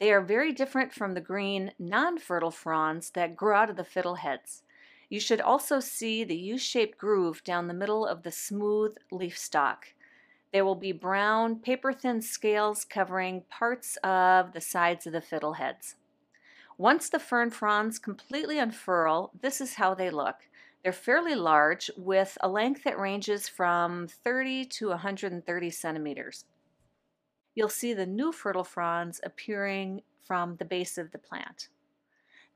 They are very different from the green, non fertile fronds that grow out of the fiddleheads. You should also see the U-shaped groove down the middle of the smooth leaf stalk. There will be brown, paper-thin scales covering parts of the sides of the fiddleheads. Once the fern fronds completely unfurl, this is how they look. They're fairly large with a length that ranges from 30 to 130 centimeters. You'll see the new fertile fronds appearing from the base of the plant.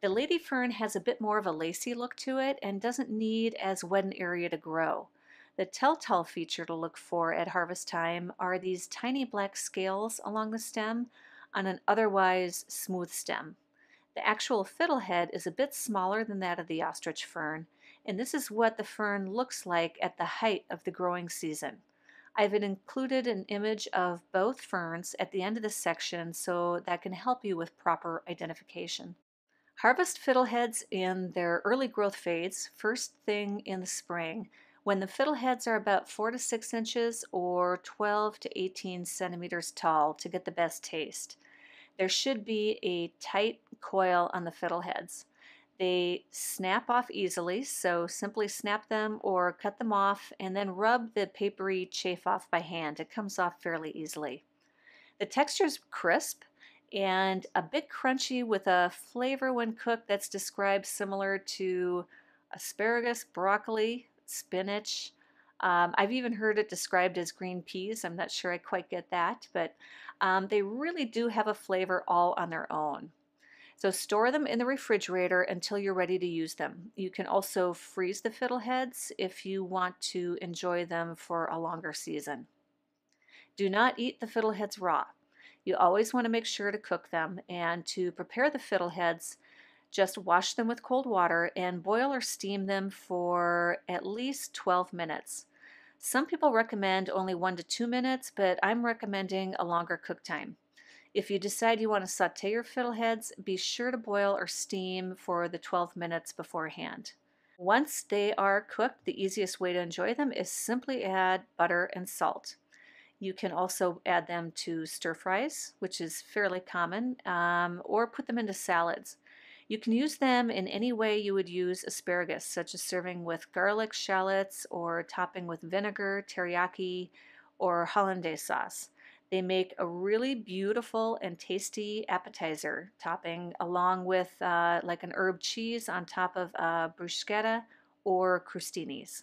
The lady fern has a bit more of a lacy look to it and doesn't need as wet an area to grow. The telltale feature to look for at harvest time are these tiny black scales along the stem on an otherwise smooth stem. The actual fiddlehead is a bit smaller than that of the ostrich fern, and this is what the fern looks like at the height of the growing season. I've included an image of both ferns at the end of this section so that can help you with proper identification. Harvest fiddleheads in their early growth phase, first thing in the spring, when the fiddleheads are about 4 to 6 inches or 12 to 18 centimeters tall to get the best taste. There should be a tight coil on the fiddleheads. They snap off easily, so simply snap them or cut them off and then rub the papery chafe off by hand. It comes off fairly easily. The texture is crisp, and a bit crunchy with a flavor when cooked that's described similar to asparagus, broccoli, spinach. Um, I've even heard it described as green peas. I'm not sure I quite get that, but um, they really do have a flavor all on their own. So store them in the refrigerator until you're ready to use them. You can also freeze the fiddleheads if you want to enjoy them for a longer season. Do not eat the fiddleheads raw. You always want to make sure to cook them and to prepare the fiddleheads, just wash them with cold water and boil or steam them for at least 12 minutes. Some people recommend only one to two minutes, but I'm recommending a longer cook time. If you decide you want to saute your fiddleheads, be sure to boil or steam for the 12 minutes beforehand. Once they are cooked, the easiest way to enjoy them is simply add butter and salt. You can also add them to stir fries, which is fairly common, um, or put them into salads. You can use them in any way you would use asparagus, such as serving with garlic shallots or topping with vinegar, teriyaki, or hollandaise sauce. They make a really beautiful and tasty appetizer topping, along with uh, like an herb cheese on top of uh, bruschetta or crustinis.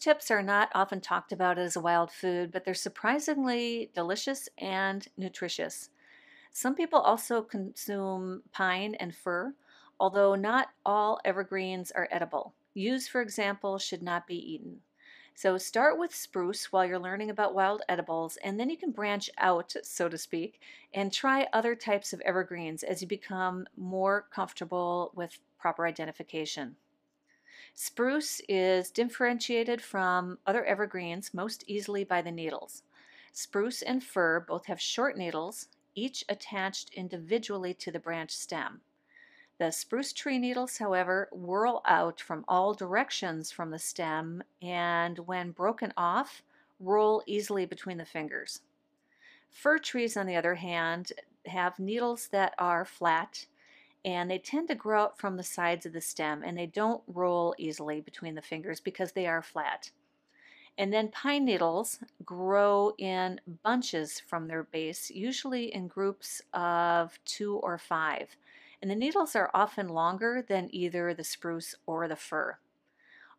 tips are not often talked about as a wild food, but they're surprisingly delicious and nutritious. Some people also consume pine and fir, although not all evergreens are edible. Yews, for example, should not be eaten. So start with spruce while you're learning about wild edibles, and then you can branch out, so to speak, and try other types of evergreens as you become more comfortable with proper identification. Spruce is differentiated from other evergreens most easily by the needles. Spruce and fir both have short needles, each attached individually to the branch stem. The spruce tree needles, however, whirl out from all directions from the stem and, when broken off, roll easily between the fingers. Fir trees, on the other hand, have needles that are flat and they tend to grow out from the sides of the stem and they don't roll easily between the fingers because they are flat. And then pine needles grow in bunches from their base, usually in groups of two or five. And the needles are often longer than either the spruce or the fir.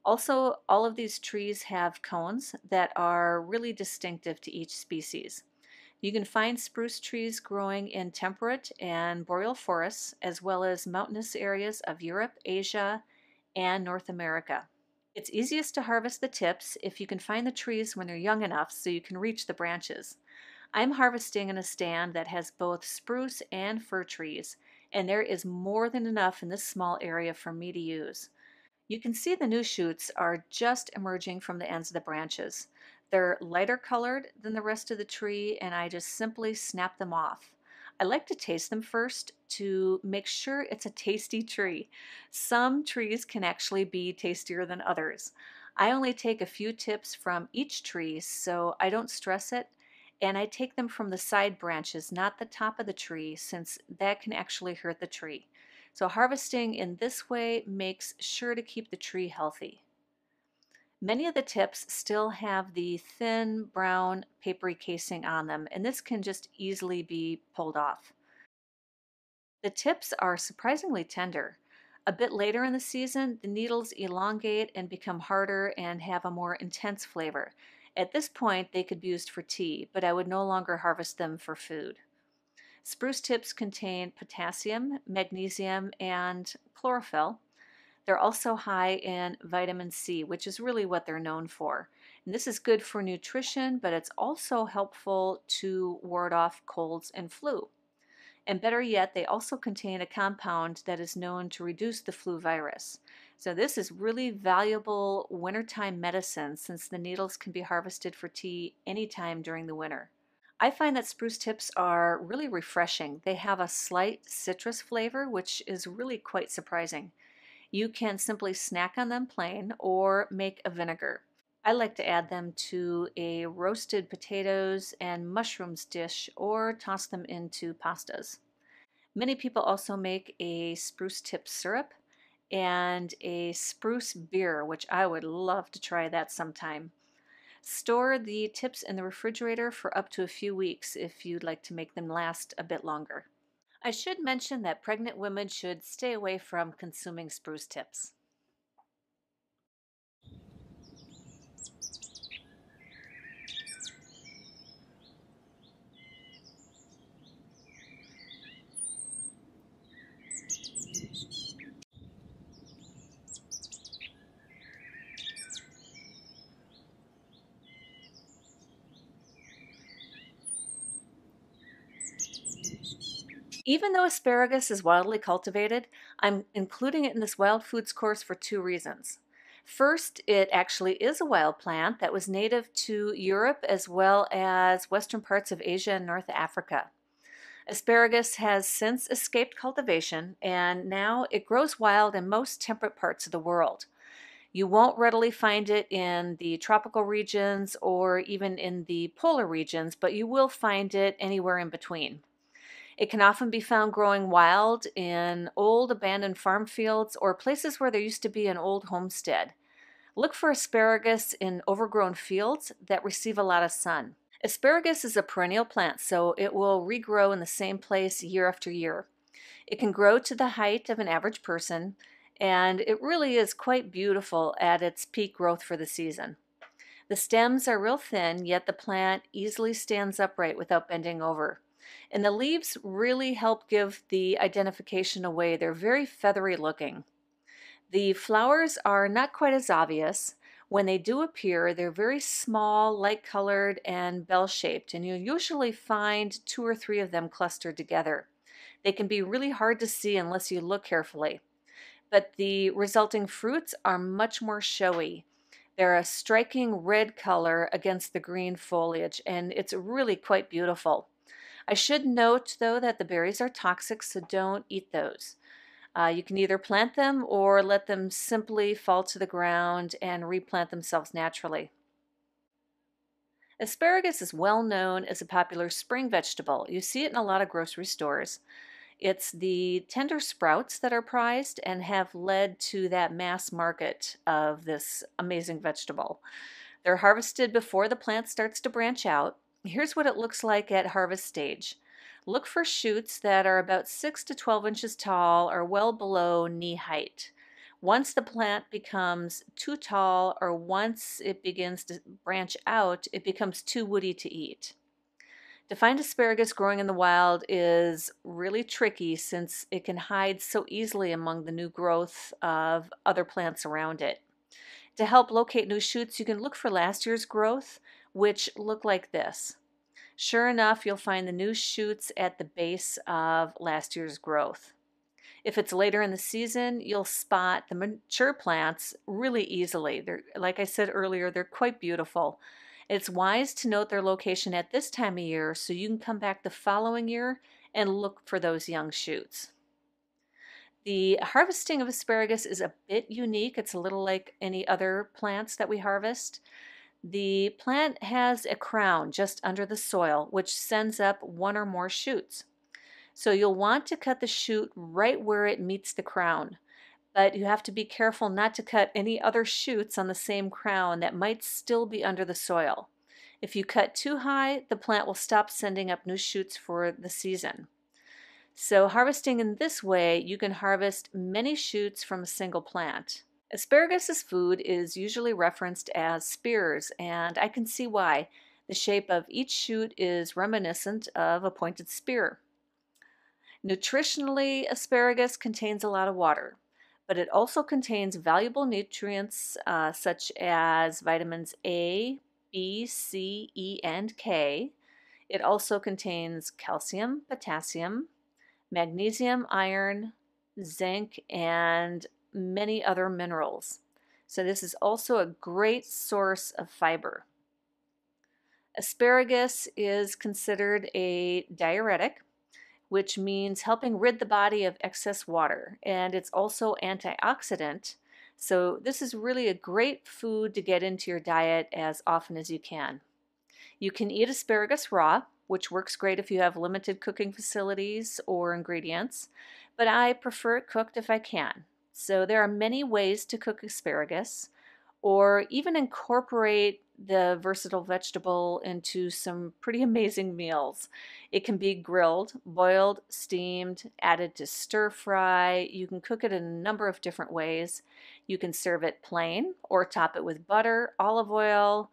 Also, all of these trees have cones that are really distinctive to each species. You can find spruce trees growing in temperate and boreal forests, as well as mountainous areas of Europe, Asia, and North America. It's easiest to harvest the tips if you can find the trees when they're young enough so you can reach the branches. I'm harvesting in a stand that has both spruce and fir trees, and there is more than enough in this small area for me to use. You can see the new shoots are just emerging from the ends of the branches. They're lighter colored than the rest of the tree and I just simply snap them off. I like to taste them first to make sure it's a tasty tree. Some trees can actually be tastier than others. I only take a few tips from each tree so I don't stress it and I take them from the side branches, not the top of the tree, since that can actually hurt the tree. So harvesting in this way makes sure to keep the tree healthy. Many of the tips still have the thin brown papery casing on them and this can just easily be pulled off. The tips are surprisingly tender. A bit later in the season, the needles elongate and become harder and have a more intense flavor. At this point, they could be used for tea, but I would no longer harvest them for food. Spruce tips contain potassium, magnesium, and chlorophyll, they're also high in vitamin C, which is really what they're known for. And this is good for nutrition, but it's also helpful to ward off colds and flu. And better yet, they also contain a compound that is known to reduce the flu virus. So, this is really valuable wintertime medicine since the needles can be harvested for tea anytime during the winter. I find that spruce tips are really refreshing. They have a slight citrus flavor, which is really quite surprising. You can simply snack on them plain or make a vinegar. I like to add them to a roasted potatoes and mushrooms dish or toss them into pastas. Many people also make a spruce tip syrup and a spruce beer, which I would love to try that sometime. Store the tips in the refrigerator for up to a few weeks if you'd like to make them last a bit longer. I should mention that pregnant women should stay away from consuming spruce tips. Even though asparagus is widely cultivated, I'm including it in this wild foods course for two reasons. First, it actually is a wild plant that was native to Europe as well as western parts of Asia and North Africa. Asparagus has since escaped cultivation and now it grows wild in most temperate parts of the world. You won't readily find it in the tropical regions or even in the polar regions, but you will find it anywhere in between. It can often be found growing wild in old abandoned farm fields or places where there used to be an old homestead. Look for asparagus in overgrown fields that receive a lot of sun. Asparagus is a perennial plant, so it will regrow in the same place year after year. It can grow to the height of an average person, and it really is quite beautiful at its peak growth for the season. The stems are real thin, yet the plant easily stands upright without bending over. And the leaves really help give the identification away. They're very feathery looking. The flowers are not quite as obvious. When they do appear, they're very small, light colored, and bell shaped, and you'll usually find two or three of them clustered together. They can be really hard to see unless you look carefully. But the resulting fruits are much more showy. They're a striking red color against the green foliage, and it's really quite beautiful. I should note though that the berries are toxic, so don't eat those. Uh, you can either plant them or let them simply fall to the ground and replant themselves naturally. Asparagus is well known as a popular spring vegetable. You see it in a lot of grocery stores. It's the tender sprouts that are prized and have led to that mass market of this amazing vegetable. They're harvested before the plant starts to branch out, Here's what it looks like at harvest stage. Look for shoots that are about 6 to 12 inches tall or well below knee height. Once the plant becomes too tall or once it begins to branch out, it becomes too woody to eat. To find asparagus growing in the wild is really tricky since it can hide so easily among the new growth of other plants around it. To help locate new shoots, you can look for last year's growth, which look like this. Sure enough, you'll find the new shoots at the base of last year's growth. If it's later in the season, you'll spot the mature plants really easily. They're, like I said earlier, they're quite beautiful. It's wise to note their location at this time of year so you can come back the following year and look for those young shoots. The harvesting of asparagus is a bit unique. It's a little like any other plants that we harvest. The plant has a crown just under the soil, which sends up one or more shoots. So you'll want to cut the shoot right where it meets the crown, but you have to be careful not to cut any other shoots on the same crown that might still be under the soil. If you cut too high, the plant will stop sending up new shoots for the season. So harvesting in this way, you can harvest many shoots from a single plant. Asparagus as food is usually referenced as spears, and I can see why. The shape of each shoot is reminiscent of a pointed spear. Nutritionally, asparagus contains a lot of water, but it also contains valuable nutrients uh, such as vitamins A, B, C, E, and K. It also contains calcium, potassium, magnesium, iron, zinc, and many other minerals. So this is also a great source of fiber. Asparagus is considered a diuretic, which means helping rid the body of excess water. And it's also antioxidant. So this is really a great food to get into your diet as often as you can. You can eat asparagus raw, which works great if you have limited cooking facilities or ingredients, but I prefer it cooked if I can. So there are many ways to cook asparagus or even incorporate the versatile vegetable into some pretty amazing meals. It can be grilled, boiled, steamed, added to stir fry. You can cook it in a number of different ways. You can serve it plain or top it with butter, olive oil,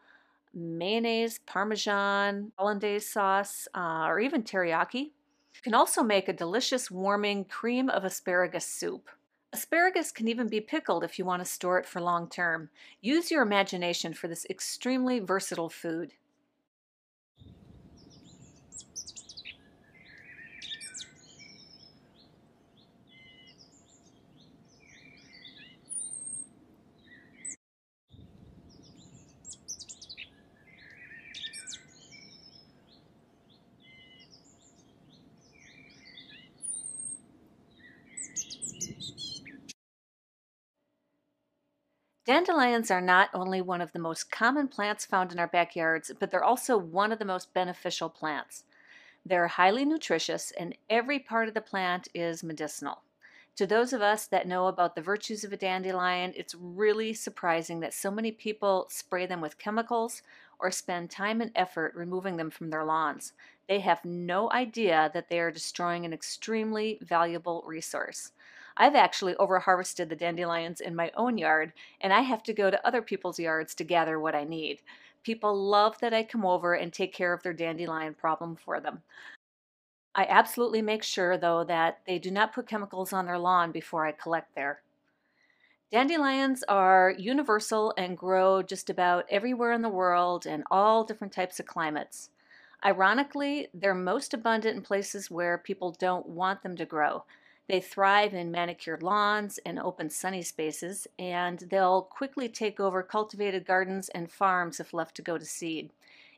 mayonnaise, parmesan, hollandaise sauce, uh, or even teriyaki. You can also make a delicious warming cream of asparagus soup. Asparagus can even be pickled if you want to store it for long term. Use your imagination for this extremely versatile food. Dandelions are not only one of the most common plants found in our backyards, but they're also one of the most beneficial plants. They're highly nutritious, and every part of the plant is medicinal. To those of us that know about the virtues of a dandelion, it's really surprising that so many people spray them with chemicals or spend time and effort removing them from their lawns. They have no idea that they are destroying an extremely valuable resource. I've actually overharvested the dandelions in my own yard, and I have to go to other people's yards to gather what I need. People love that I come over and take care of their dandelion problem for them. I absolutely make sure, though, that they do not put chemicals on their lawn before I collect there. Dandelions are universal and grow just about everywhere in the world in all different types of climates. Ironically, they're most abundant in places where people don't want them to grow, they thrive in manicured lawns and open sunny spaces, and they'll quickly take over cultivated gardens and farms if left to go to seed.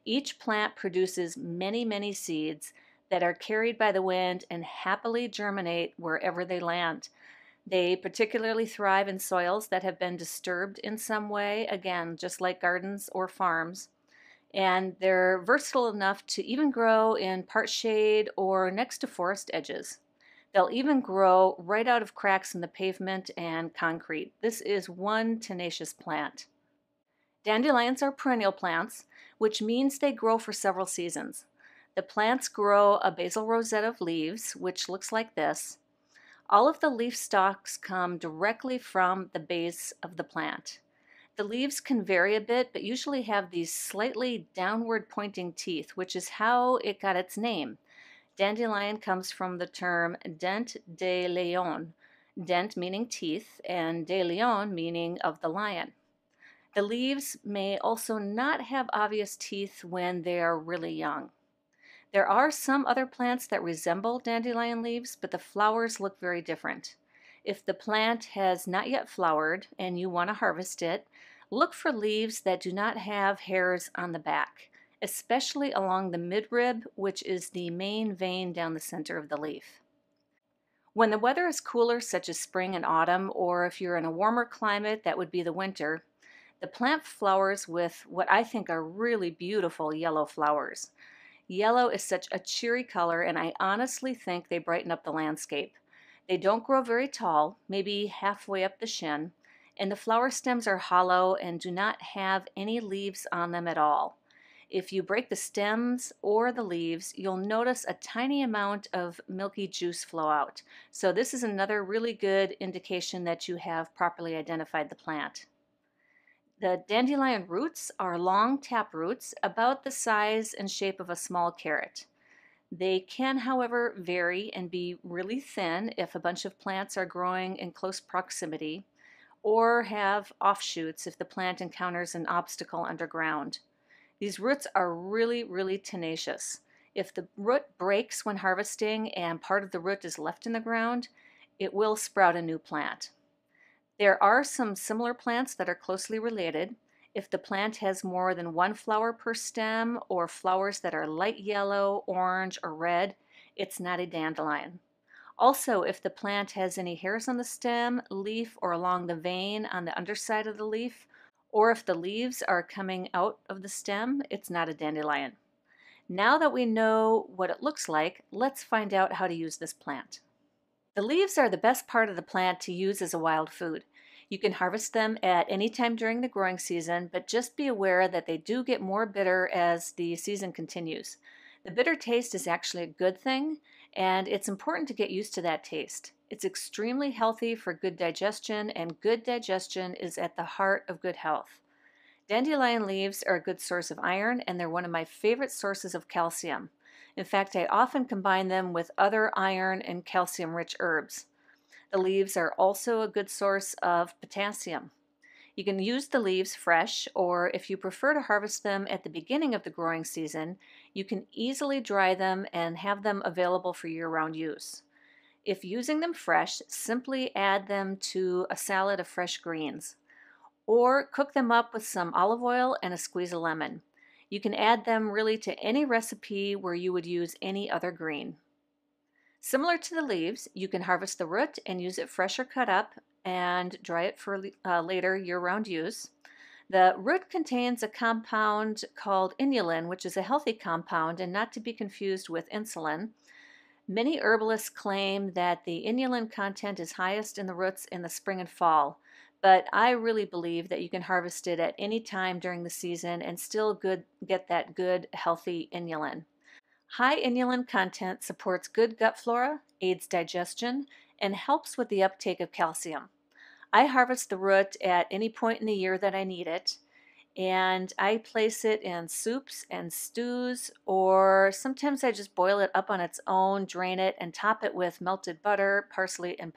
Each plant produces many, many seeds that are carried by the wind and happily germinate wherever they land. They particularly thrive in soils that have been disturbed in some way, again, just like gardens or farms. And they're versatile enough to even grow in part shade or next to forest edges. They'll even grow right out of cracks in the pavement and concrete. This is one tenacious plant. Dandelions are perennial plants, which means they grow for several seasons. The plants grow a basal rosette of leaves, which looks like this. All of the leaf stalks come directly from the base of the plant. The leaves can vary a bit, but usually have these slightly downward pointing teeth, which is how it got its name. Dandelion comes from the term dent de leon, dent meaning teeth, and de leon meaning of the lion. The leaves may also not have obvious teeth when they are really young. There are some other plants that resemble dandelion leaves, but the flowers look very different. If the plant has not yet flowered and you want to harvest it, look for leaves that do not have hairs on the back especially along the midrib, which is the main vein down the center of the leaf. When the weather is cooler, such as spring and autumn, or if you're in a warmer climate, that would be the winter, the plant flowers with what I think are really beautiful yellow flowers. Yellow is such a cheery color, and I honestly think they brighten up the landscape. They don't grow very tall, maybe halfway up the shin, and the flower stems are hollow and do not have any leaves on them at all. If you break the stems or the leaves, you'll notice a tiny amount of milky juice flow out. So this is another really good indication that you have properly identified the plant. The dandelion roots are long tap roots about the size and shape of a small carrot. They can, however, vary and be really thin if a bunch of plants are growing in close proximity or have offshoots if the plant encounters an obstacle underground. These roots are really, really tenacious. If the root breaks when harvesting and part of the root is left in the ground, it will sprout a new plant. There are some similar plants that are closely related. If the plant has more than one flower per stem or flowers that are light yellow, orange, or red, it's not a dandelion. Also, if the plant has any hairs on the stem, leaf, or along the vein on the underside of the leaf, or if the leaves are coming out of the stem, it's not a dandelion. Now that we know what it looks like, let's find out how to use this plant. The leaves are the best part of the plant to use as a wild food. You can harvest them at any time during the growing season, but just be aware that they do get more bitter as the season continues. The bitter taste is actually a good thing and it's important to get used to that taste. It's extremely healthy for good digestion, and good digestion is at the heart of good health. Dandelion leaves are a good source of iron, and they're one of my favorite sources of calcium. In fact, I often combine them with other iron and calcium rich herbs. The leaves are also a good source of potassium. You can use the leaves fresh, or if you prefer to harvest them at the beginning of the growing season, you can easily dry them and have them available for year-round use. If using them fresh, simply add them to a salad of fresh greens, or cook them up with some olive oil and a squeeze of lemon. You can add them really to any recipe where you would use any other green. Similar to the leaves, you can harvest the root and use it fresh or cut up, and dry it for uh, later year-round use. The root contains a compound called inulin, which is a healthy compound and not to be confused with insulin. Many herbalists claim that the inulin content is highest in the roots in the spring and fall, but I really believe that you can harvest it at any time during the season and still good, get that good, healthy inulin. High inulin content supports good gut flora, aids digestion, and helps with the uptake of calcium. I harvest the root at any point in the year that I need it, and I place it in soups and stews, or sometimes I just boil it up on its own, drain it, and top it with melted butter, parsley, and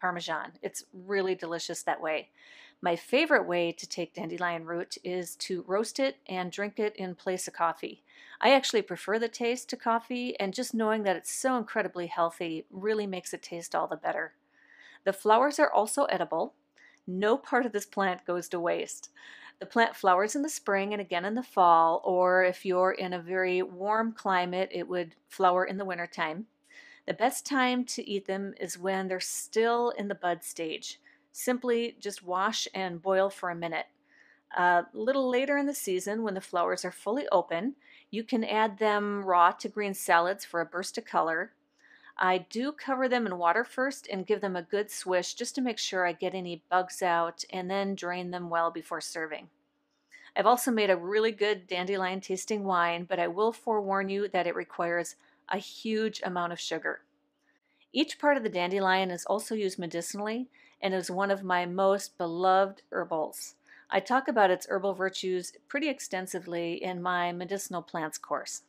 parmesan. It's really delicious that way. My favorite way to take dandelion root is to roast it and drink it in place of coffee. I actually prefer the taste to coffee, and just knowing that it's so incredibly healthy really makes it taste all the better. The flowers are also edible. No part of this plant goes to waste. The plant flowers in the spring and again in the fall, or if you're in a very warm climate, it would flower in the wintertime. The best time to eat them is when they're still in the bud stage. Simply just wash and boil for a minute. A uh, little later in the season, when the flowers are fully open, you can add them raw to green salads for a burst of color. I do cover them in water first and give them a good swish just to make sure I get any bugs out and then drain them well before serving. I've also made a really good dandelion tasting wine, but I will forewarn you that it requires a huge amount of sugar. Each part of the dandelion is also used medicinally and is one of my most beloved herbals. I talk about its herbal virtues pretty extensively in my medicinal plants course.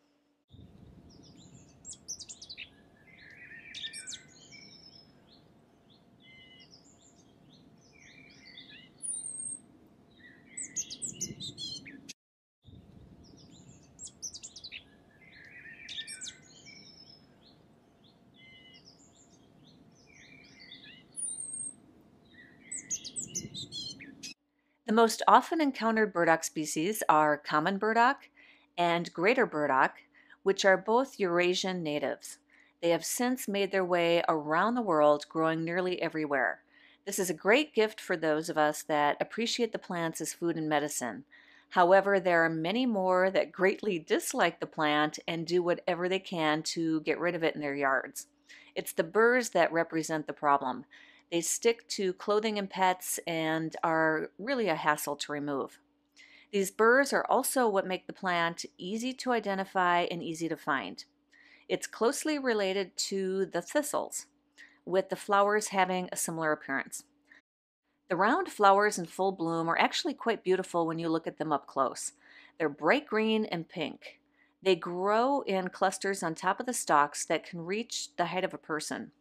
The most often encountered burdock species are common burdock and greater burdock, which are both Eurasian natives. They have since made their way around the world, growing nearly everywhere. This is a great gift for those of us that appreciate the plants as food and medicine. However, there are many more that greatly dislike the plant and do whatever they can to get rid of it in their yards. It's the burrs that represent the problem. They stick to clothing and pets and are really a hassle to remove. These burrs are also what make the plant easy to identify and easy to find. It's closely related to the thistles, with the flowers having a similar appearance. The round flowers in full bloom are actually quite beautiful when you look at them up close. They're bright green and pink. They grow in clusters on top of the stalks that can reach the height of a person.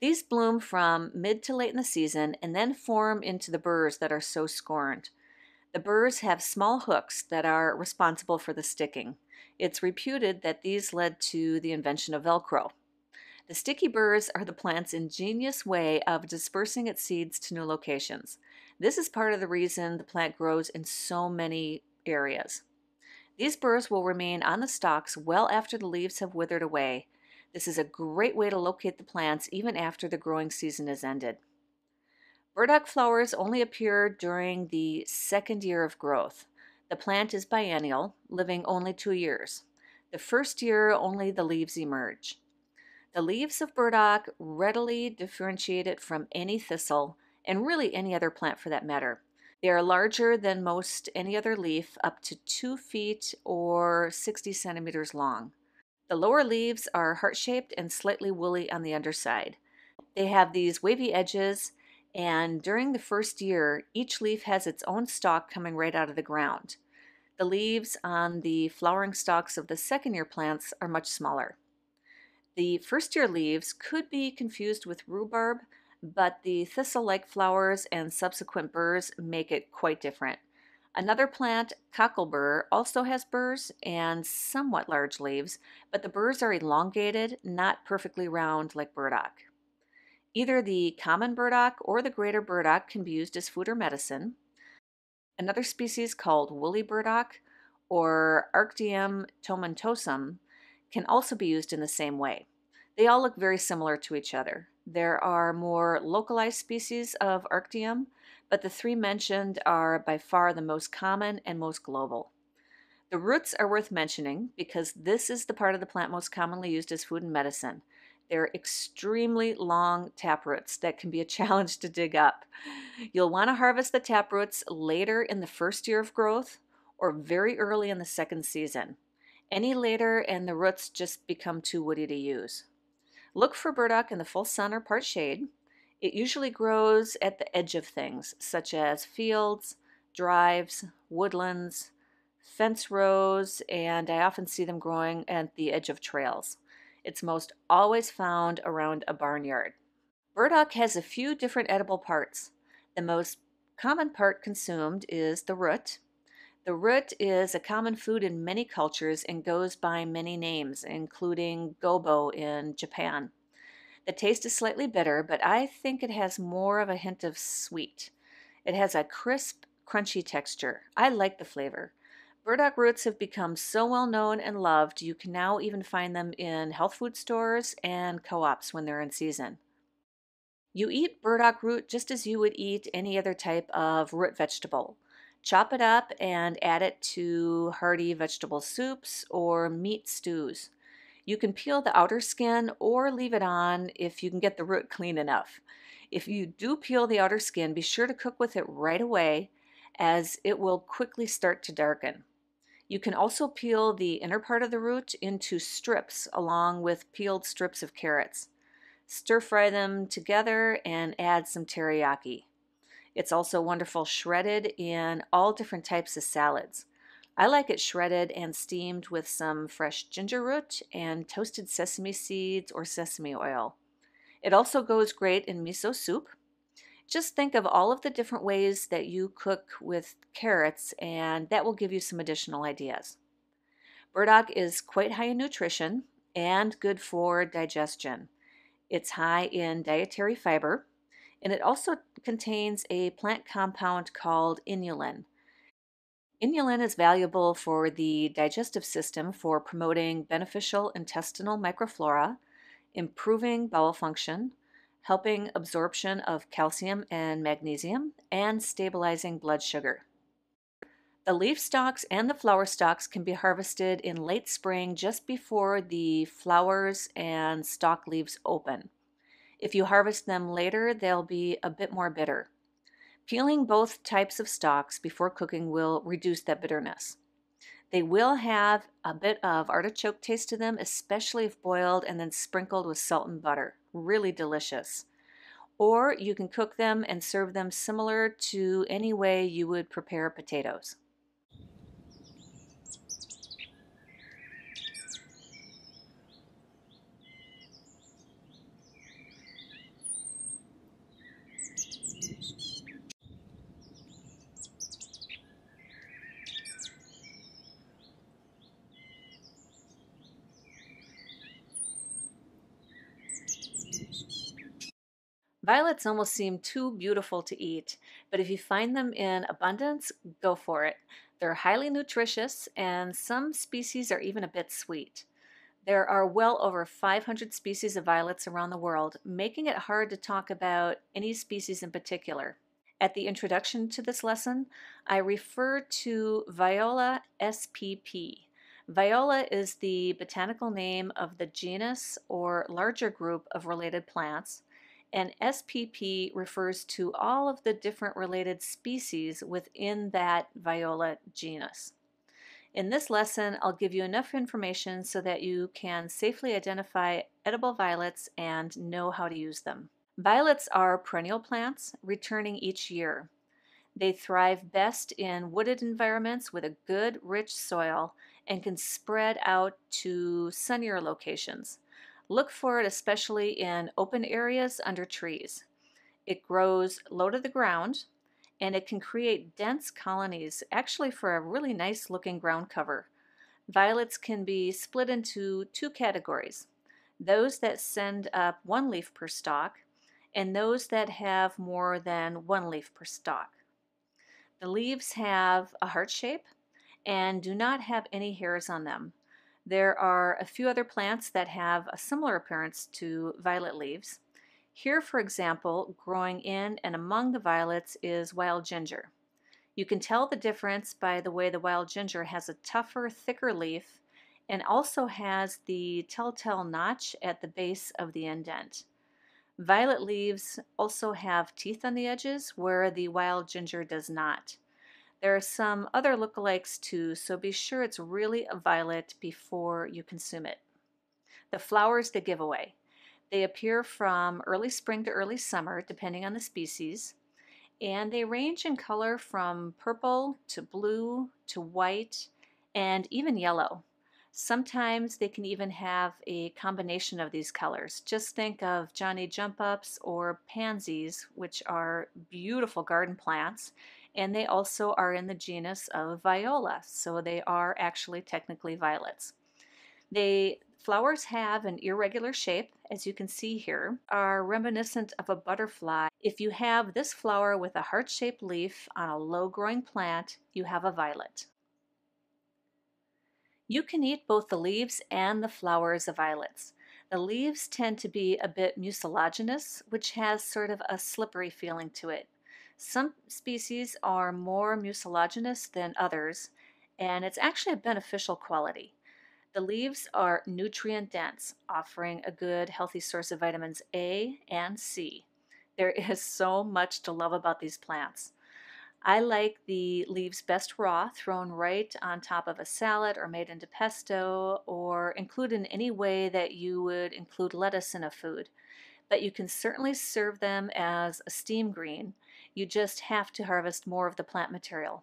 These bloom from mid to late in the season and then form into the burrs that are so scorned. The burrs have small hooks that are responsible for the sticking. It's reputed that these led to the invention of Velcro. The sticky burrs are the plant's ingenious way of dispersing its seeds to new locations. This is part of the reason the plant grows in so many areas. These burrs will remain on the stalks well after the leaves have withered away, this is a great way to locate the plants even after the growing season has ended. Burdock flowers only appear during the second year of growth. The plant is biennial, living only two years. The first year, only the leaves emerge. The leaves of burdock readily differentiate it from any thistle and really any other plant for that matter. They are larger than most any other leaf, up to 2 feet or 60 centimeters long. The lower leaves are heart-shaped and slightly woolly on the underside. They have these wavy edges and during the first year, each leaf has its own stalk coming right out of the ground. The leaves on the flowering stalks of the second year plants are much smaller. The first year leaves could be confused with rhubarb, but the thistle like flowers and subsequent burrs make it quite different. Another plant, cocklebur, also has burrs and somewhat large leaves, but the burrs are elongated, not perfectly round like burdock. Either the common burdock or the greater burdock can be used as food or medicine. Another species called woolly burdock or Arctium tomentosum can also be used in the same way. They all look very similar to each other. There are more localized species of Arctium but the three mentioned are by far the most common and most global. The roots are worth mentioning because this is the part of the plant most commonly used as food and medicine. They're extremely long taproots that can be a challenge to dig up. You'll want to harvest the taproots later in the first year of growth or very early in the second season. Any later and the roots just become too woody to use. Look for burdock in the full sun or part shade. It usually grows at the edge of things, such as fields, drives, woodlands, fence rows, and I often see them growing at the edge of trails. It's most always found around a barnyard. Burdock has a few different edible parts. The most common part consumed is the root. The root is a common food in many cultures and goes by many names, including gobo in Japan. The taste is slightly bitter, but I think it has more of a hint of sweet. It has a crisp, crunchy texture. I like the flavor. Burdock roots have become so well known and loved, you can now even find them in health food stores and co ops when they're in season. You eat burdock root just as you would eat any other type of root vegetable. Chop it up and add it to hearty vegetable soups or meat stews. You can peel the outer skin or leave it on if you can get the root clean enough. If you do peel the outer skin, be sure to cook with it right away as it will quickly start to darken. You can also peel the inner part of the root into strips along with peeled strips of carrots. Stir fry them together and add some teriyaki. It's also wonderful shredded in all different types of salads. I like it shredded and steamed with some fresh ginger root and toasted sesame seeds or sesame oil. It also goes great in miso soup. Just think of all of the different ways that you cook with carrots, and that will give you some additional ideas. Burdock is quite high in nutrition and good for digestion. It's high in dietary fiber, and it also contains a plant compound called inulin. Inulin is valuable for the digestive system for promoting beneficial intestinal microflora, improving bowel function, helping absorption of calcium and magnesium, and stabilizing blood sugar. The leaf stalks and the flower stalks can be harvested in late spring just before the flowers and stalk leaves open. If you harvest them later, they'll be a bit more bitter. Peeling both types of stalks before cooking will reduce that bitterness. They will have a bit of artichoke taste to them, especially if boiled and then sprinkled with salt and butter. Really delicious. Or you can cook them and serve them similar to any way you would prepare potatoes. Violets almost seem too beautiful to eat, but if you find them in abundance, go for it. They're highly nutritious, and some species are even a bit sweet. There are well over 500 species of violets around the world, making it hard to talk about any species in particular. At the introduction to this lesson, I refer to Viola spp. Viola is the botanical name of the genus or larger group of related plants, and SPP refers to all of the different related species within that viola genus. In this lesson, I'll give you enough information so that you can safely identify edible violets and know how to use them. Violets are perennial plants, returning each year. They thrive best in wooded environments with a good, rich soil and can spread out to sunnier locations. Look for it especially in open areas under trees. It grows low to the ground and it can create dense colonies, actually for a really nice looking ground cover. Violets can be split into two categories, those that send up one leaf per stalk and those that have more than one leaf per stalk. The leaves have a heart shape and do not have any hairs on them. There are a few other plants that have a similar appearance to violet leaves. Here, for example, growing in and among the violets is wild ginger. You can tell the difference by the way the wild ginger has a tougher, thicker leaf and also has the telltale notch at the base of the indent. Violet leaves also have teeth on the edges where the wild ginger does not. There are some other lookalikes too, so be sure it's really a violet before you consume it. The flowers the giveaway. They appear from early spring to early summer, depending on the species, and they range in color from purple to blue to white and even yellow. Sometimes they can even have a combination of these colors. Just think of Johnny Jump Ups or pansies, which are beautiful garden plants and they also are in the genus of Viola, so they are actually technically violets. The flowers have an irregular shape, as you can see here, are reminiscent of a butterfly. If you have this flower with a heart-shaped leaf on a low-growing plant, you have a violet. You can eat both the leaves and the flowers of violets. The leaves tend to be a bit mucilaginous, which has sort of a slippery feeling to it. Some species are more mucilaginous than others, and it's actually a beneficial quality. The leaves are nutrient dense, offering a good, healthy source of vitamins A and C. There is so much to love about these plants. I like the leaves best raw, thrown right on top of a salad or made into pesto or included in any way that you would include lettuce in a food. But you can certainly serve them as a steam green you just have to harvest more of the plant material.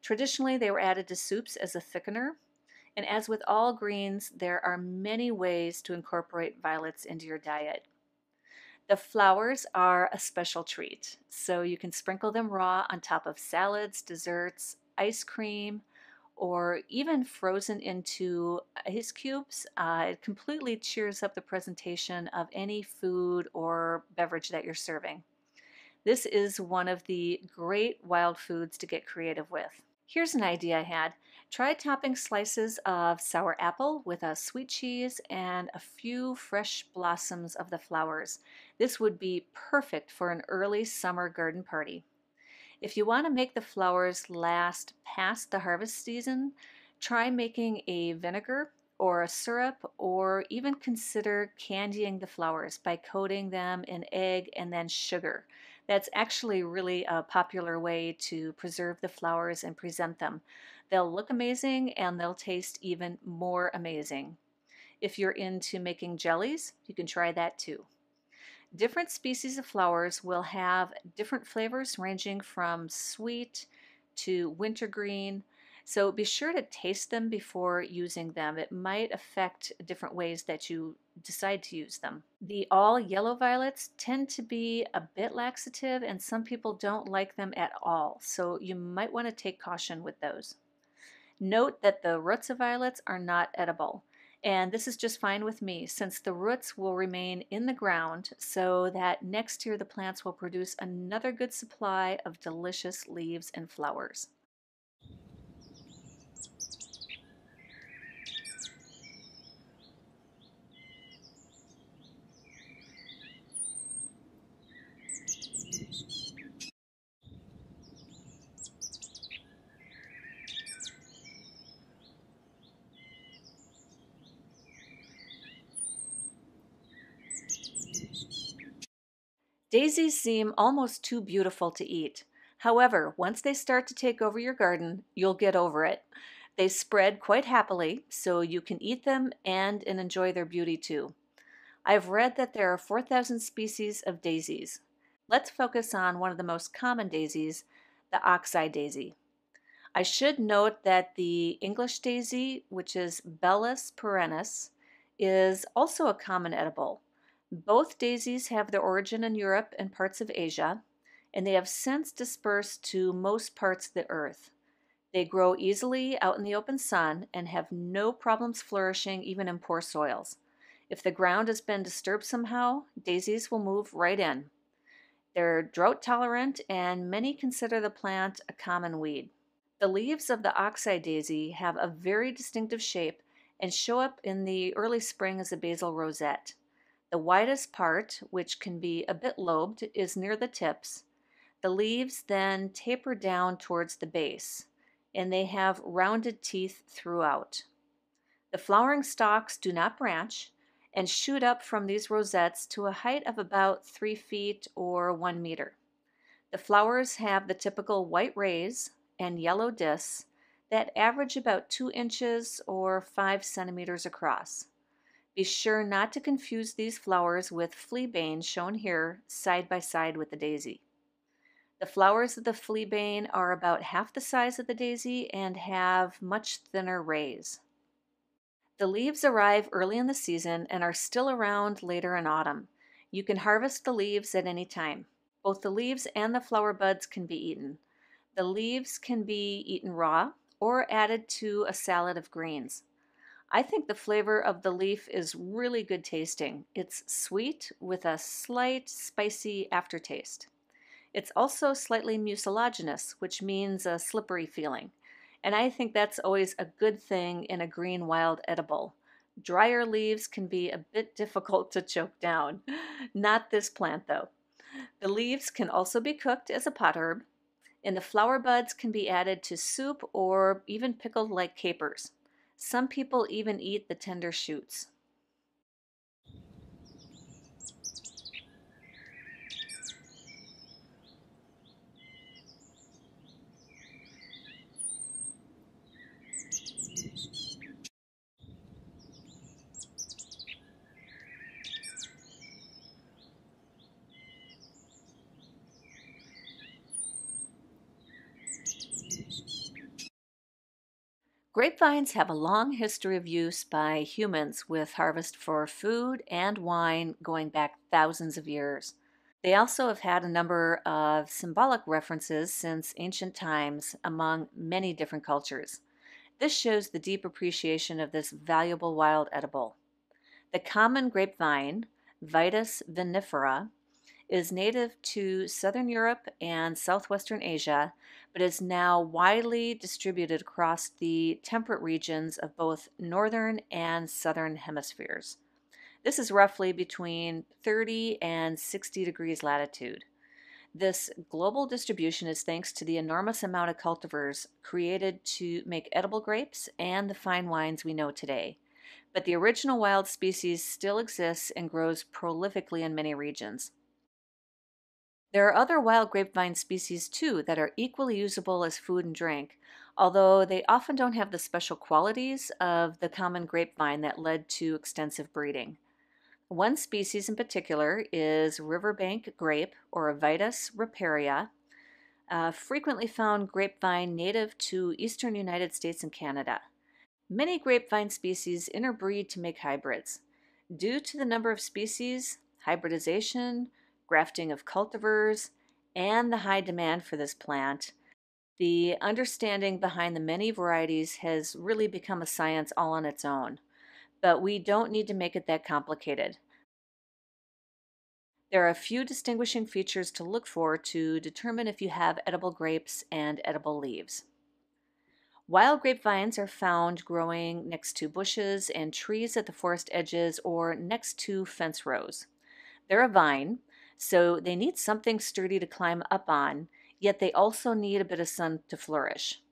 Traditionally, they were added to soups as a thickener. And as with all greens, there are many ways to incorporate violets into your diet. The flowers are a special treat, so you can sprinkle them raw on top of salads, desserts, ice cream, or even frozen into ice cubes. Uh, it completely cheers up the presentation of any food or beverage that you're serving. This is one of the great wild foods to get creative with. Here's an idea I had. Try topping slices of sour apple with a sweet cheese and a few fresh blossoms of the flowers. This would be perfect for an early summer garden party. If you want to make the flowers last past the harvest season, try making a vinegar or a syrup or even consider candying the flowers by coating them in egg and then sugar. That's actually really a popular way to preserve the flowers and present them. They'll look amazing and they'll taste even more amazing. If you're into making jellies, you can try that too. Different species of flowers will have different flavors ranging from sweet to wintergreen so be sure to taste them before using them. It might affect different ways that you decide to use them. The all yellow violets tend to be a bit laxative and some people don't like them at all, so you might want to take caution with those. Note that the roots of violets are not edible. And this is just fine with me since the roots will remain in the ground so that next year the plants will produce another good supply of delicious leaves and flowers. Daisies seem almost too beautiful to eat. However, once they start to take over your garden, you'll get over it. They spread quite happily, so you can eat them and, and enjoy their beauty too. I've read that there are 4,000 species of daisies. Let's focus on one of the most common daisies, the oxeye daisy. I should note that the English daisy, which is Bellis perennis, is also a common edible. Both daisies have their origin in Europe and parts of Asia, and they have since dispersed to most parts of the earth. They grow easily out in the open sun and have no problems flourishing even in poor soils. If the ground has been disturbed somehow, daisies will move right in. They're drought tolerant and many consider the plant a common weed. The leaves of the oxeye daisy have a very distinctive shape and show up in the early spring as a basal rosette. The widest part, which can be a bit lobed, is near the tips. The leaves then taper down towards the base, and they have rounded teeth throughout. The flowering stalks do not branch and shoot up from these rosettes to a height of about 3 feet or 1 meter. The flowers have the typical white rays and yellow discs that average about 2 inches or 5 centimeters across. Be sure not to confuse these flowers with fleabane shown here side by side with the daisy. The flowers of the fleabane are about half the size of the daisy and have much thinner rays. The leaves arrive early in the season and are still around later in autumn. You can harvest the leaves at any time. Both the leaves and the flower buds can be eaten. The leaves can be eaten raw or added to a salad of greens. I think the flavor of the leaf is really good tasting. It's sweet with a slight spicy aftertaste. It's also slightly mucilaginous, which means a slippery feeling. And I think that's always a good thing in a green wild edible. Drier leaves can be a bit difficult to choke down. Not this plant, though. The leaves can also be cooked as a pot herb, and the flower buds can be added to soup or even pickled like capers. Some people even eat the tender shoots. Grapevines have a long history of use by humans with harvest for food and wine going back thousands of years. They also have had a number of symbolic references since ancient times among many different cultures. This shows the deep appreciation of this valuable wild edible. The common grapevine, Vitis vinifera, is native to southern Europe and southwestern Asia, but is now widely distributed across the temperate regions of both northern and southern hemispheres. This is roughly between 30 and 60 degrees latitude. This global distribution is thanks to the enormous amount of cultivars created to make edible grapes and the fine wines we know today. But the original wild species still exists and grows prolifically in many regions. There are other wild grapevine species too that are equally usable as food and drink, although they often don't have the special qualities of the common grapevine that led to extensive breeding. One species in particular is riverbank grape or Vitus riparia, a frequently found grapevine native to eastern United States and Canada. Many grapevine species interbreed to make hybrids. Due to the number of species, hybridization, grafting of cultivars, and the high demand for this plant, the understanding behind the many varieties has really become a science all on its own. But we don't need to make it that complicated. There are a few distinguishing features to look for to determine if you have edible grapes and edible leaves. Wild grapevines are found growing next to bushes and trees at the forest edges or next to fence rows. They're a vine, so they need something sturdy to climb up on, yet they also need a bit of sun to flourish.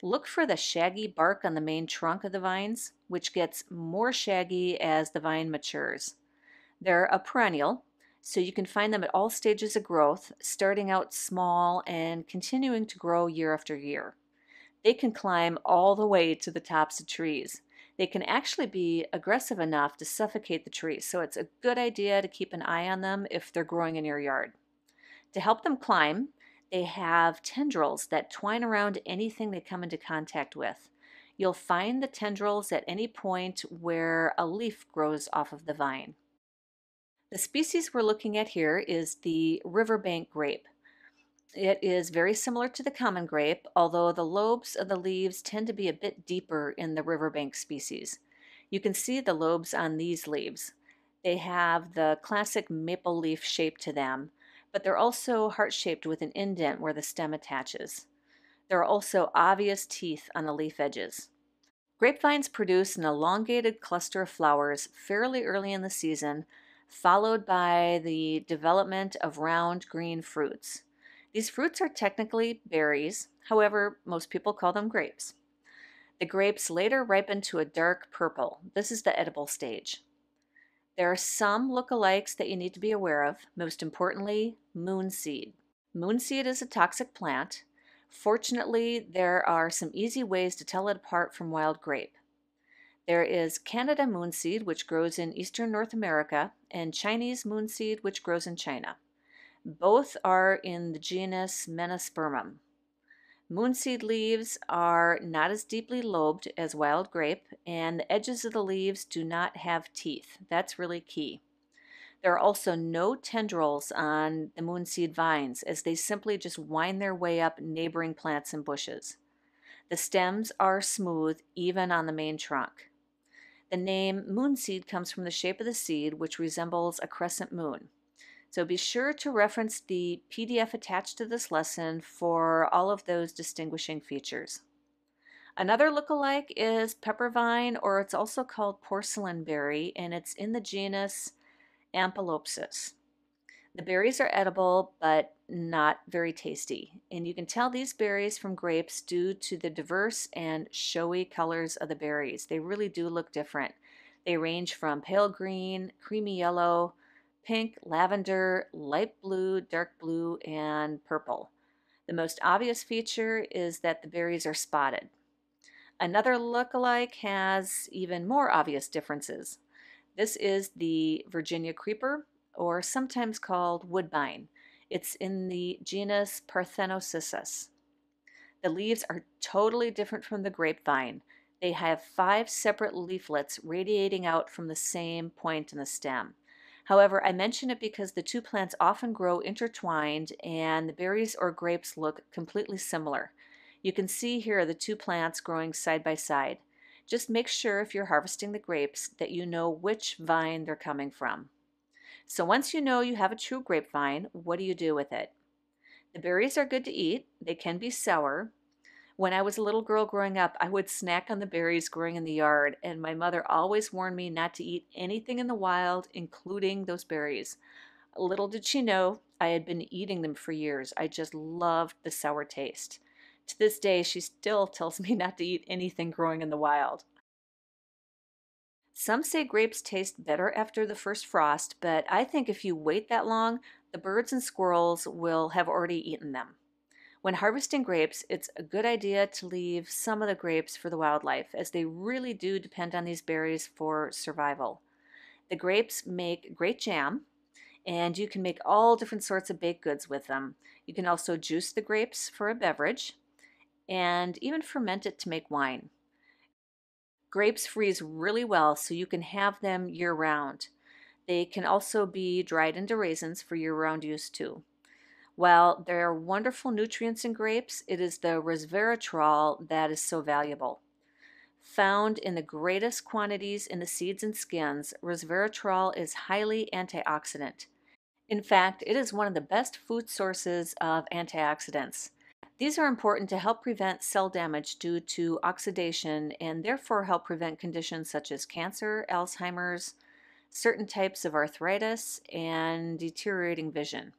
Look for the shaggy bark on the main trunk of the vines, which gets more shaggy as the vine matures. They're a perennial, so you can find them at all stages of growth, starting out small and continuing to grow year after year. They can climb all the way to the tops of trees they can actually be aggressive enough to suffocate the tree. So it's a good idea to keep an eye on them if they're growing in your yard. To help them climb, they have tendrils that twine around anything they come into contact with. You'll find the tendrils at any point where a leaf grows off of the vine. The species we're looking at here is the riverbank grape. It is very similar to the common grape, although the lobes of the leaves tend to be a bit deeper in the riverbank species. You can see the lobes on these leaves. They have the classic maple leaf shape to them, but they're also heart-shaped with an indent where the stem attaches. There are also obvious teeth on the leaf edges. Grapevines produce an elongated cluster of flowers fairly early in the season, followed by the development of round green fruits. These fruits are technically berries, however, most people call them grapes. The grapes later ripen to a dark purple. This is the edible stage. There are some lookalikes that you need to be aware of, most importantly, moonseed. Moonseed is a toxic plant. Fortunately, there are some easy ways to tell it apart from wild grape. There is Canada moonseed, which grows in eastern North America, and Chinese moonseed, which grows in China. Both are in the genus Menospermum. Moonseed leaves are not as deeply lobed as wild grape, and the edges of the leaves do not have teeth. That's really key. There are also no tendrils on the moonseed vines as they simply just wind their way up neighboring plants and bushes. The stems are smooth even on the main trunk. The name moonseed comes from the shape of the seed, which resembles a crescent moon. So be sure to reference the PDF attached to this lesson for all of those distinguishing features. Another lookalike is peppervine, or it's also called porcelain berry, and it's in the genus Ampelopsis. The berries are edible, but not very tasty. And you can tell these berries from grapes due to the diverse and showy colors of the berries. They really do look different. They range from pale green, creamy yellow, pink, lavender, light blue, dark blue, and purple. The most obvious feature is that the berries are spotted. Another look-alike has even more obvious differences. This is the Virginia creeper, or sometimes called woodbine. It's in the genus Parthenocissus. The leaves are totally different from the grapevine. They have five separate leaflets radiating out from the same point in the stem. However, I mention it because the two plants often grow intertwined and the berries or grapes look completely similar. You can see here the two plants growing side by side. Just make sure if you're harvesting the grapes that you know which vine they're coming from. So once you know you have a true grapevine, what do you do with it? The berries are good to eat. They can be sour, when I was a little girl growing up, I would snack on the berries growing in the yard, and my mother always warned me not to eat anything in the wild, including those berries. Little did she know, I had been eating them for years. I just loved the sour taste. To this day, she still tells me not to eat anything growing in the wild. Some say grapes taste better after the first frost, but I think if you wait that long, the birds and squirrels will have already eaten them. When harvesting grapes, it's a good idea to leave some of the grapes for the wildlife, as they really do depend on these berries for survival. The grapes make great jam, and you can make all different sorts of baked goods with them. You can also juice the grapes for a beverage and even ferment it to make wine. Grapes freeze really well, so you can have them year round. They can also be dried into raisins for year round use too. Well, there are wonderful nutrients in grapes. It is the resveratrol that is so valuable. Found in the greatest quantities in the seeds and skins, resveratrol is highly antioxidant. In fact, it is one of the best food sources of antioxidants. These are important to help prevent cell damage due to oxidation and therefore help prevent conditions such as cancer, Alzheimer's, certain types of arthritis, and deteriorating vision.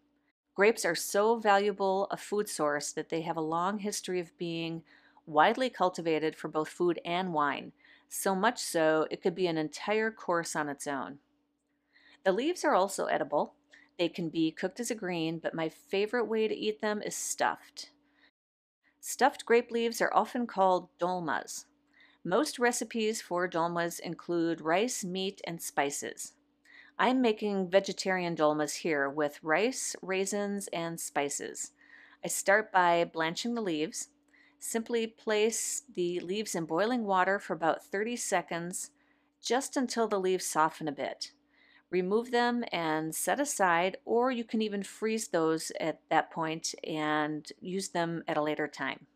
Grapes are so valuable a food source that they have a long history of being widely cultivated for both food and wine, so much so it could be an entire course on its own. The leaves are also edible. They can be cooked as a green, but my favorite way to eat them is stuffed. Stuffed grape leaves are often called dolmas. Most recipes for dolmas include rice, meat, and spices. I'm making vegetarian dolmas here with rice, raisins, and spices. I start by blanching the leaves. Simply place the leaves in boiling water for about 30 seconds, just until the leaves soften a bit. Remove them and set aside, or you can even freeze those at that point and use them at a later time.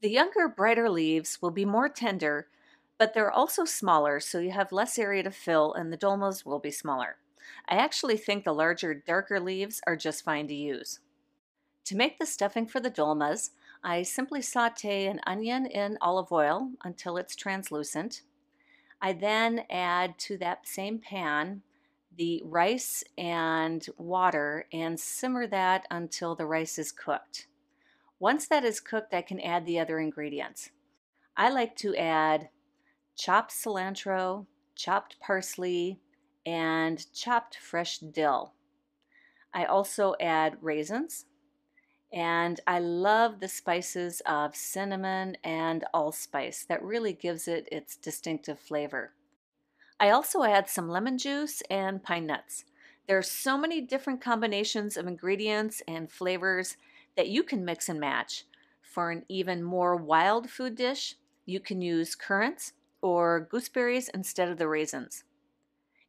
The younger, brighter leaves will be more tender but they're also smaller, so you have less area to fill and the dolmas will be smaller. I actually think the larger, darker leaves are just fine to use. To make the stuffing for the dolmas, I simply saute an onion in olive oil until it's translucent. I then add to that same pan the rice and water and simmer that until the rice is cooked. Once that is cooked, I can add the other ingredients. I like to add chopped cilantro, chopped parsley, and chopped fresh dill. I also add raisins, and I love the spices of cinnamon and allspice. That really gives it its distinctive flavor. I also add some lemon juice and pine nuts. There are so many different combinations of ingredients and flavors that you can mix and match. For an even more wild food dish, you can use currants, or gooseberries instead of the raisins.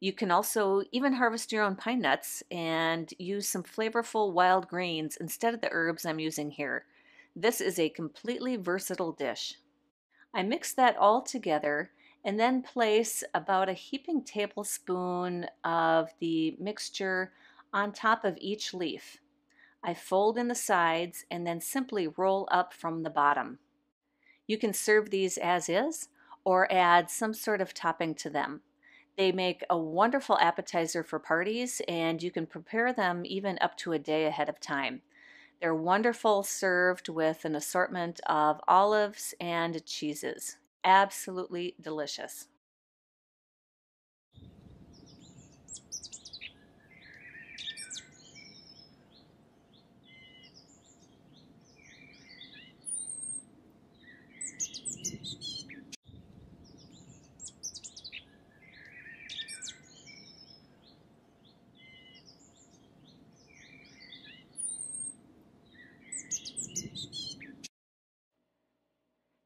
You can also even harvest your own pine nuts and use some flavorful wild grains instead of the herbs I'm using here. This is a completely versatile dish. I mix that all together and then place about a heaping tablespoon of the mixture on top of each leaf. I fold in the sides and then simply roll up from the bottom. You can serve these as is or add some sort of topping to them. They make a wonderful appetizer for parties, and you can prepare them even up to a day ahead of time. They're wonderful served with an assortment of olives and cheeses. Absolutely delicious.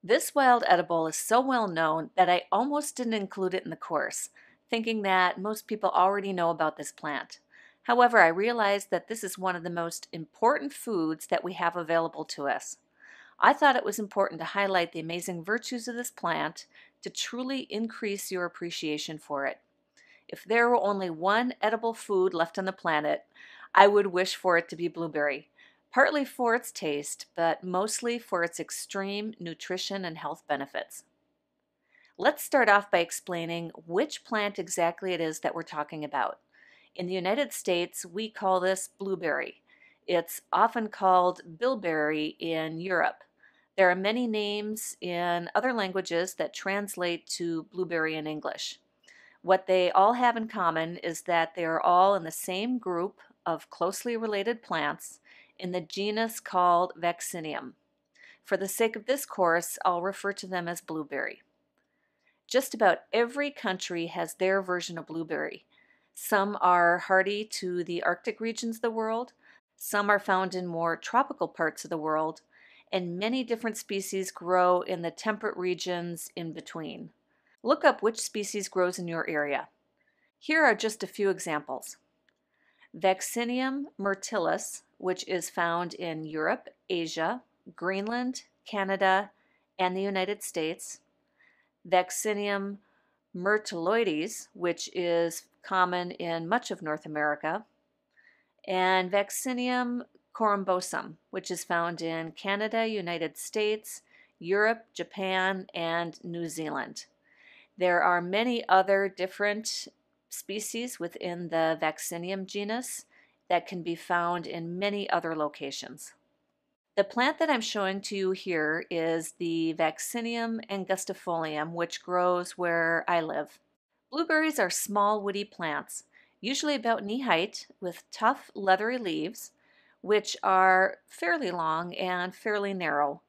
This wild edible is so well known that I almost didn't include it in the course, thinking that most people already know about this plant. However, I realized that this is one of the most important foods that we have available to us. I thought it was important to highlight the amazing virtues of this plant to truly increase your appreciation for it. If there were only one edible food left on the planet, I would wish for it to be blueberry partly for its taste, but mostly for its extreme nutrition and health benefits. Let's start off by explaining which plant exactly it is that we're talking about. In the United States, we call this blueberry. It's often called bilberry in Europe. There are many names in other languages that translate to blueberry in English. What they all have in common is that they are all in the same group of closely related plants in the genus called Vaccinium. For the sake of this course, I'll refer to them as blueberry. Just about every country has their version of blueberry. Some are hardy to the Arctic regions of the world, some are found in more tropical parts of the world, and many different species grow in the temperate regions in between. Look up which species grows in your area. Here are just a few examples. Vaccinium myrtillus, which is found in Europe, Asia, Greenland, Canada, and the United States. Vaccinium myrtilloides, which is common in much of North America. And Vaccinium corumbosum, which is found in Canada, United States, Europe, Japan, and New Zealand. There are many other different species within the Vaccinium genus that can be found in many other locations. The plant that I'm showing to you here is the Vaccinium angustifolium, which grows where I live. Blueberries are small woody plants, usually about knee height, with tough leathery leaves, which are fairly long and fairly narrow.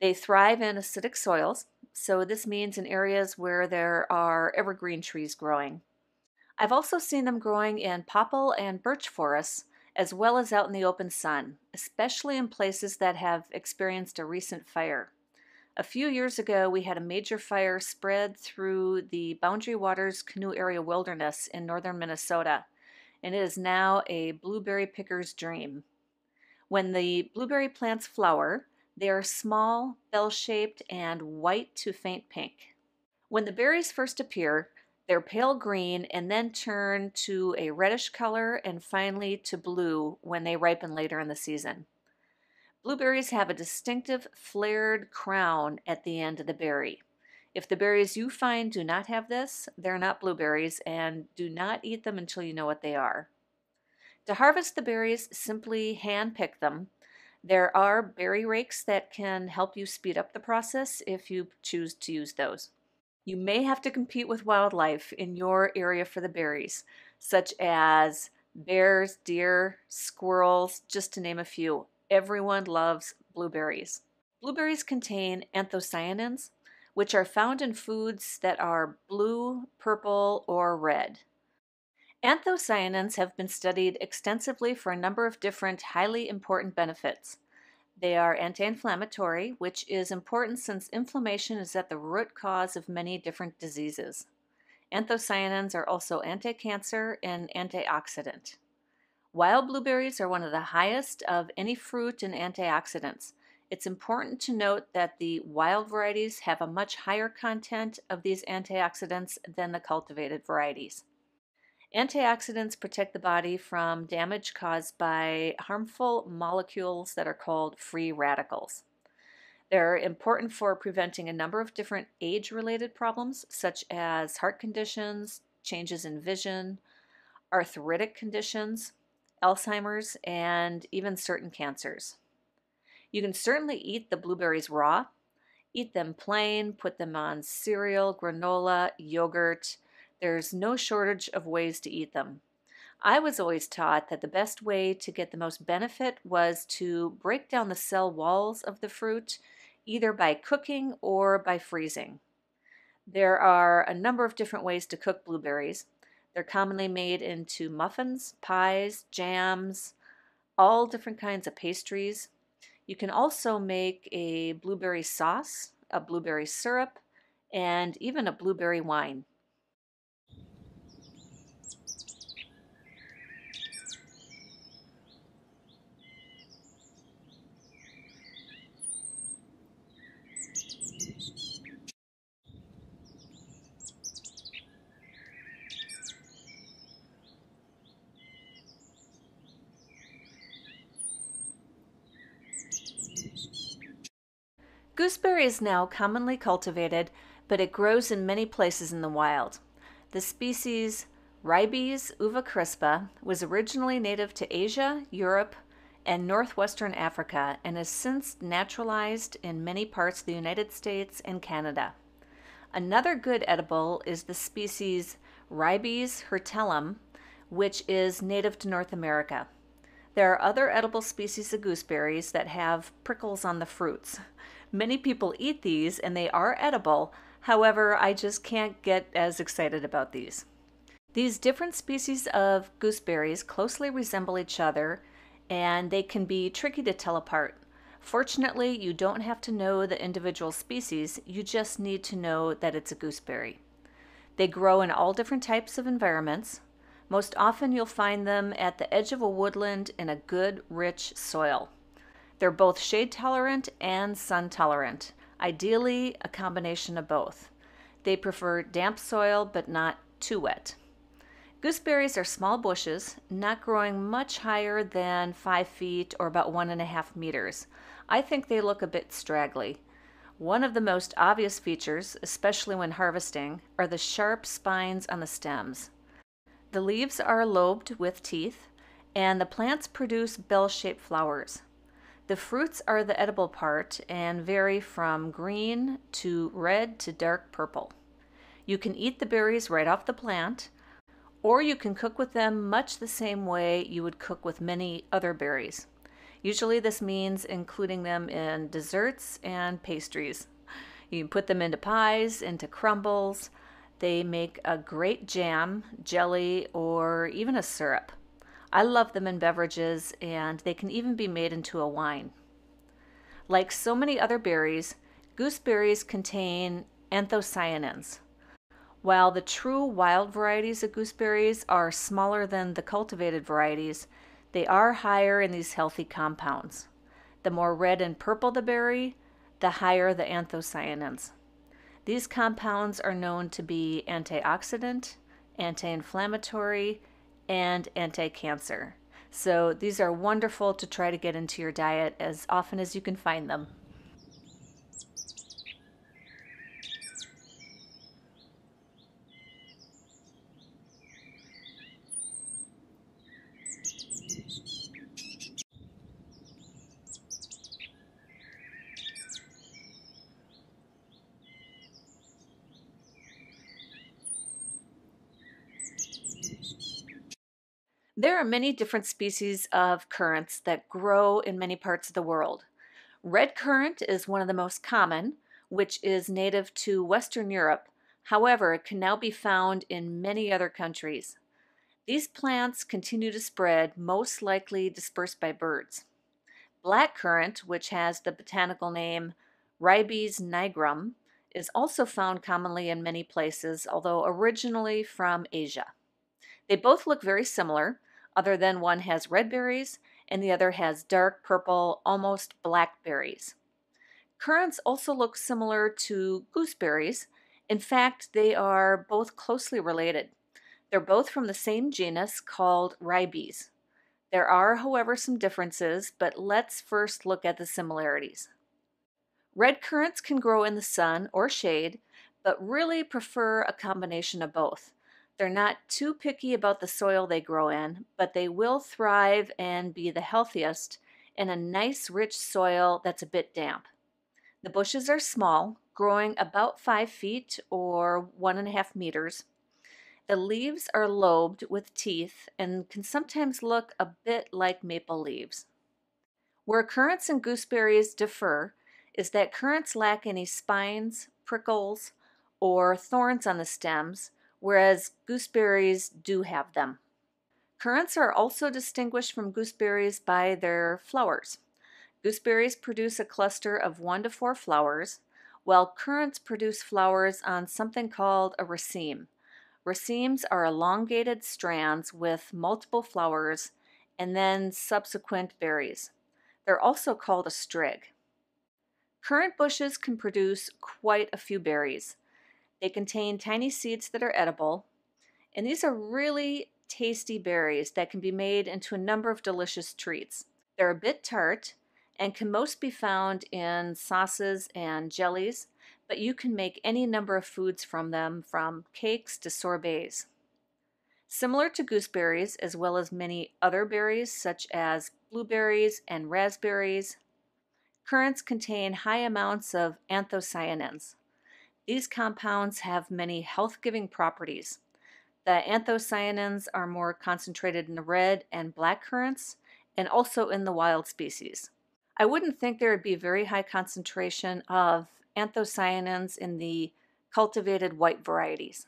They thrive in acidic soils, so this means in areas where there are evergreen trees growing. I've also seen them growing in popple and birch forests, as well as out in the open sun, especially in places that have experienced a recent fire. A few years ago, we had a major fire spread through the Boundary Waters Canoe Area Wilderness in northern Minnesota, and it is now a blueberry picker's dream. When the blueberry plants flower, they are small, bell shaped, and white to faint pink. When the berries first appear, they're pale green and then turn to a reddish color and finally to blue when they ripen later in the season. Blueberries have a distinctive flared crown at the end of the berry. If the berries you find do not have this, they're not blueberries and do not eat them until you know what they are. To harvest the berries, simply hand pick them. There are berry rakes that can help you speed up the process if you choose to use those. You may have to compete with wildlife in your area for the berries, such as bears, deer, squirrels, just to name a few. Everyone loves blueberries. Blueberries contain anthocyanins, which are found in foods that are blue, purple, or red. Anthocyanins have been studied extensively for a number of different highly important benefits. They are anti-inflammatory, which is important since inflammation is at the root cause of many different diseases. Anthocyanins are also anti-cancer and antioxidant. Wild blueberries are one of the highest of any fruit in antioxidants. It's important to note that the wild varieties have a much higher content of these antioxidants than the cultivated varieties. Antioxidants protect the body from damage caused by harmful molecules that are called free radicals. They're important for preventing a number of different age related problems, such as heart conditions, changes in vision, arthritic conditions, Alzheimer's, and even certain cancers. You can certainly eat the blueberries raw, eat them plain, put them on cereal, granola, yogurt, there's no shortage of ways to eat them. I was always taught that the best way to get the most benefit was to break down the cell walls of the fruit either by cooking or by freezing. There are a number of different ways to cook blueberries. They're commonly made into muffins, pies, jams, all different kinds of pastries. You can also make a blueberry sauce, a blueberry syrup, and even a blueberry wine. Gooseberry is now commonly cultivated, but it grows in many places in the wild. The species Ribes uva crispa was originally native to Asia, Europe, and northwestern Africa and has since naturalized in many parts of the United States and Canada. Another good edible is the species Ribes hirtellum, which is native to North America. There are other edible species of gooseberries that have prickles on the fruits. Many people eat these and they are edible. However, I just can't get as excited about these. These different species of gooseberries closely resemble each other and they can be tricky to tell apart. Fortunately, you don't have to know the individual species, you just need to know that it's a gooseberry. They grow in all different types of environments. Most often, you'll find them at the edge of a woodland in a good, rich soil. They're both shade tolerant and sun tolerant, ideally a combination of both. They prefer damp soil but not too wet. Gooseberries are small bushes, not growing much higher than 5 feet or about 1.5 meters. I think they look a bit straggly. One of the most obvious features, especially when harvesting, are the sharp spines on the stems. The leaves are lobed with teeth, and the plants produce bell shaped flowers. The fruits are the edible part and vary from green to red to dark purple. You can eat the berries right off the plant, or you can cook with them much the same way you would cook with many other berries. Usually, this means including them in desserts and pastries. You can put them into pies, into crumbles. They make a great jam, jelly, or even a syrup. I love them in beverages, and they can even be made into a wine. Like so many other berries, gooseberries contain anthocyanins. While the true wild varieties of gooseberries are smaller than the cultivated varieties, they are higher in these healthy compounds. The more red and purple the berry, the higher the anthocyanins. These compounds are known to be antioxidant, anti inflammatory, and anti-cancer. So these are wonderful to try to get into your diet as often as you can find them. There are many different species of currants that grow in many parts of the world. Red currant is one of the most common, which is native to Western Europe. However, it can now be found in many other countries. These plants continue to spread, most likely dispersed by birds. Black currant, which has the botanical name Ribes nigrum, is also found commonly in many places, although originally from Asia. They both look very similar, other than one has red berries and the other has dark purple, almost black berries. Currants also look similar to gooseberries. In fact, they are both closely related. They're both from the same genus called ribes. There are, however, some differences, but let's first look at the similarities. Red currants can grow in the sun or shade, but really prefer a combination of both. They're not too picky about the soil they grow in, but they will thrive and be the healthiest in a nice rich soil that's a bit damp. The bushes are small, growing about five feet or one and a half meters. The leaves are lobed with teeth and can sometimes look a bit like maple leaves. Where currants and gooseberries differ is that currants lack any spines, prickles, or thorns on the stems, whereas gooseberries do have them. Currants are also distinguished from gooseberries by their flowers. Gooseberries produce a cluster of one to four flowers, while currants produce flowers on something called a raceme. Racemes are elongated strands with multiple flowers and then subsequent berries. They're also called a strig. Currant bushes can produce quite a few berries. They contain tiny seeds that are edible, and these are really tasty berries that can be made into a number of delicious treats. They're a bit tart and can most be found in sauces and jellies, but you can make any number of foods from them, from cakes to sorbets. Similar to gooseberries, as well as many other berries such as blueberries and raspberries, currants contain high amounts of anthocyanins. These compounds have many health giving properties. The anthocyanins are more concentrated in the red and black currants and also in the wild species. I wouldn't think there would be a very high concentration of anthocyanins in the cultivated white varieties.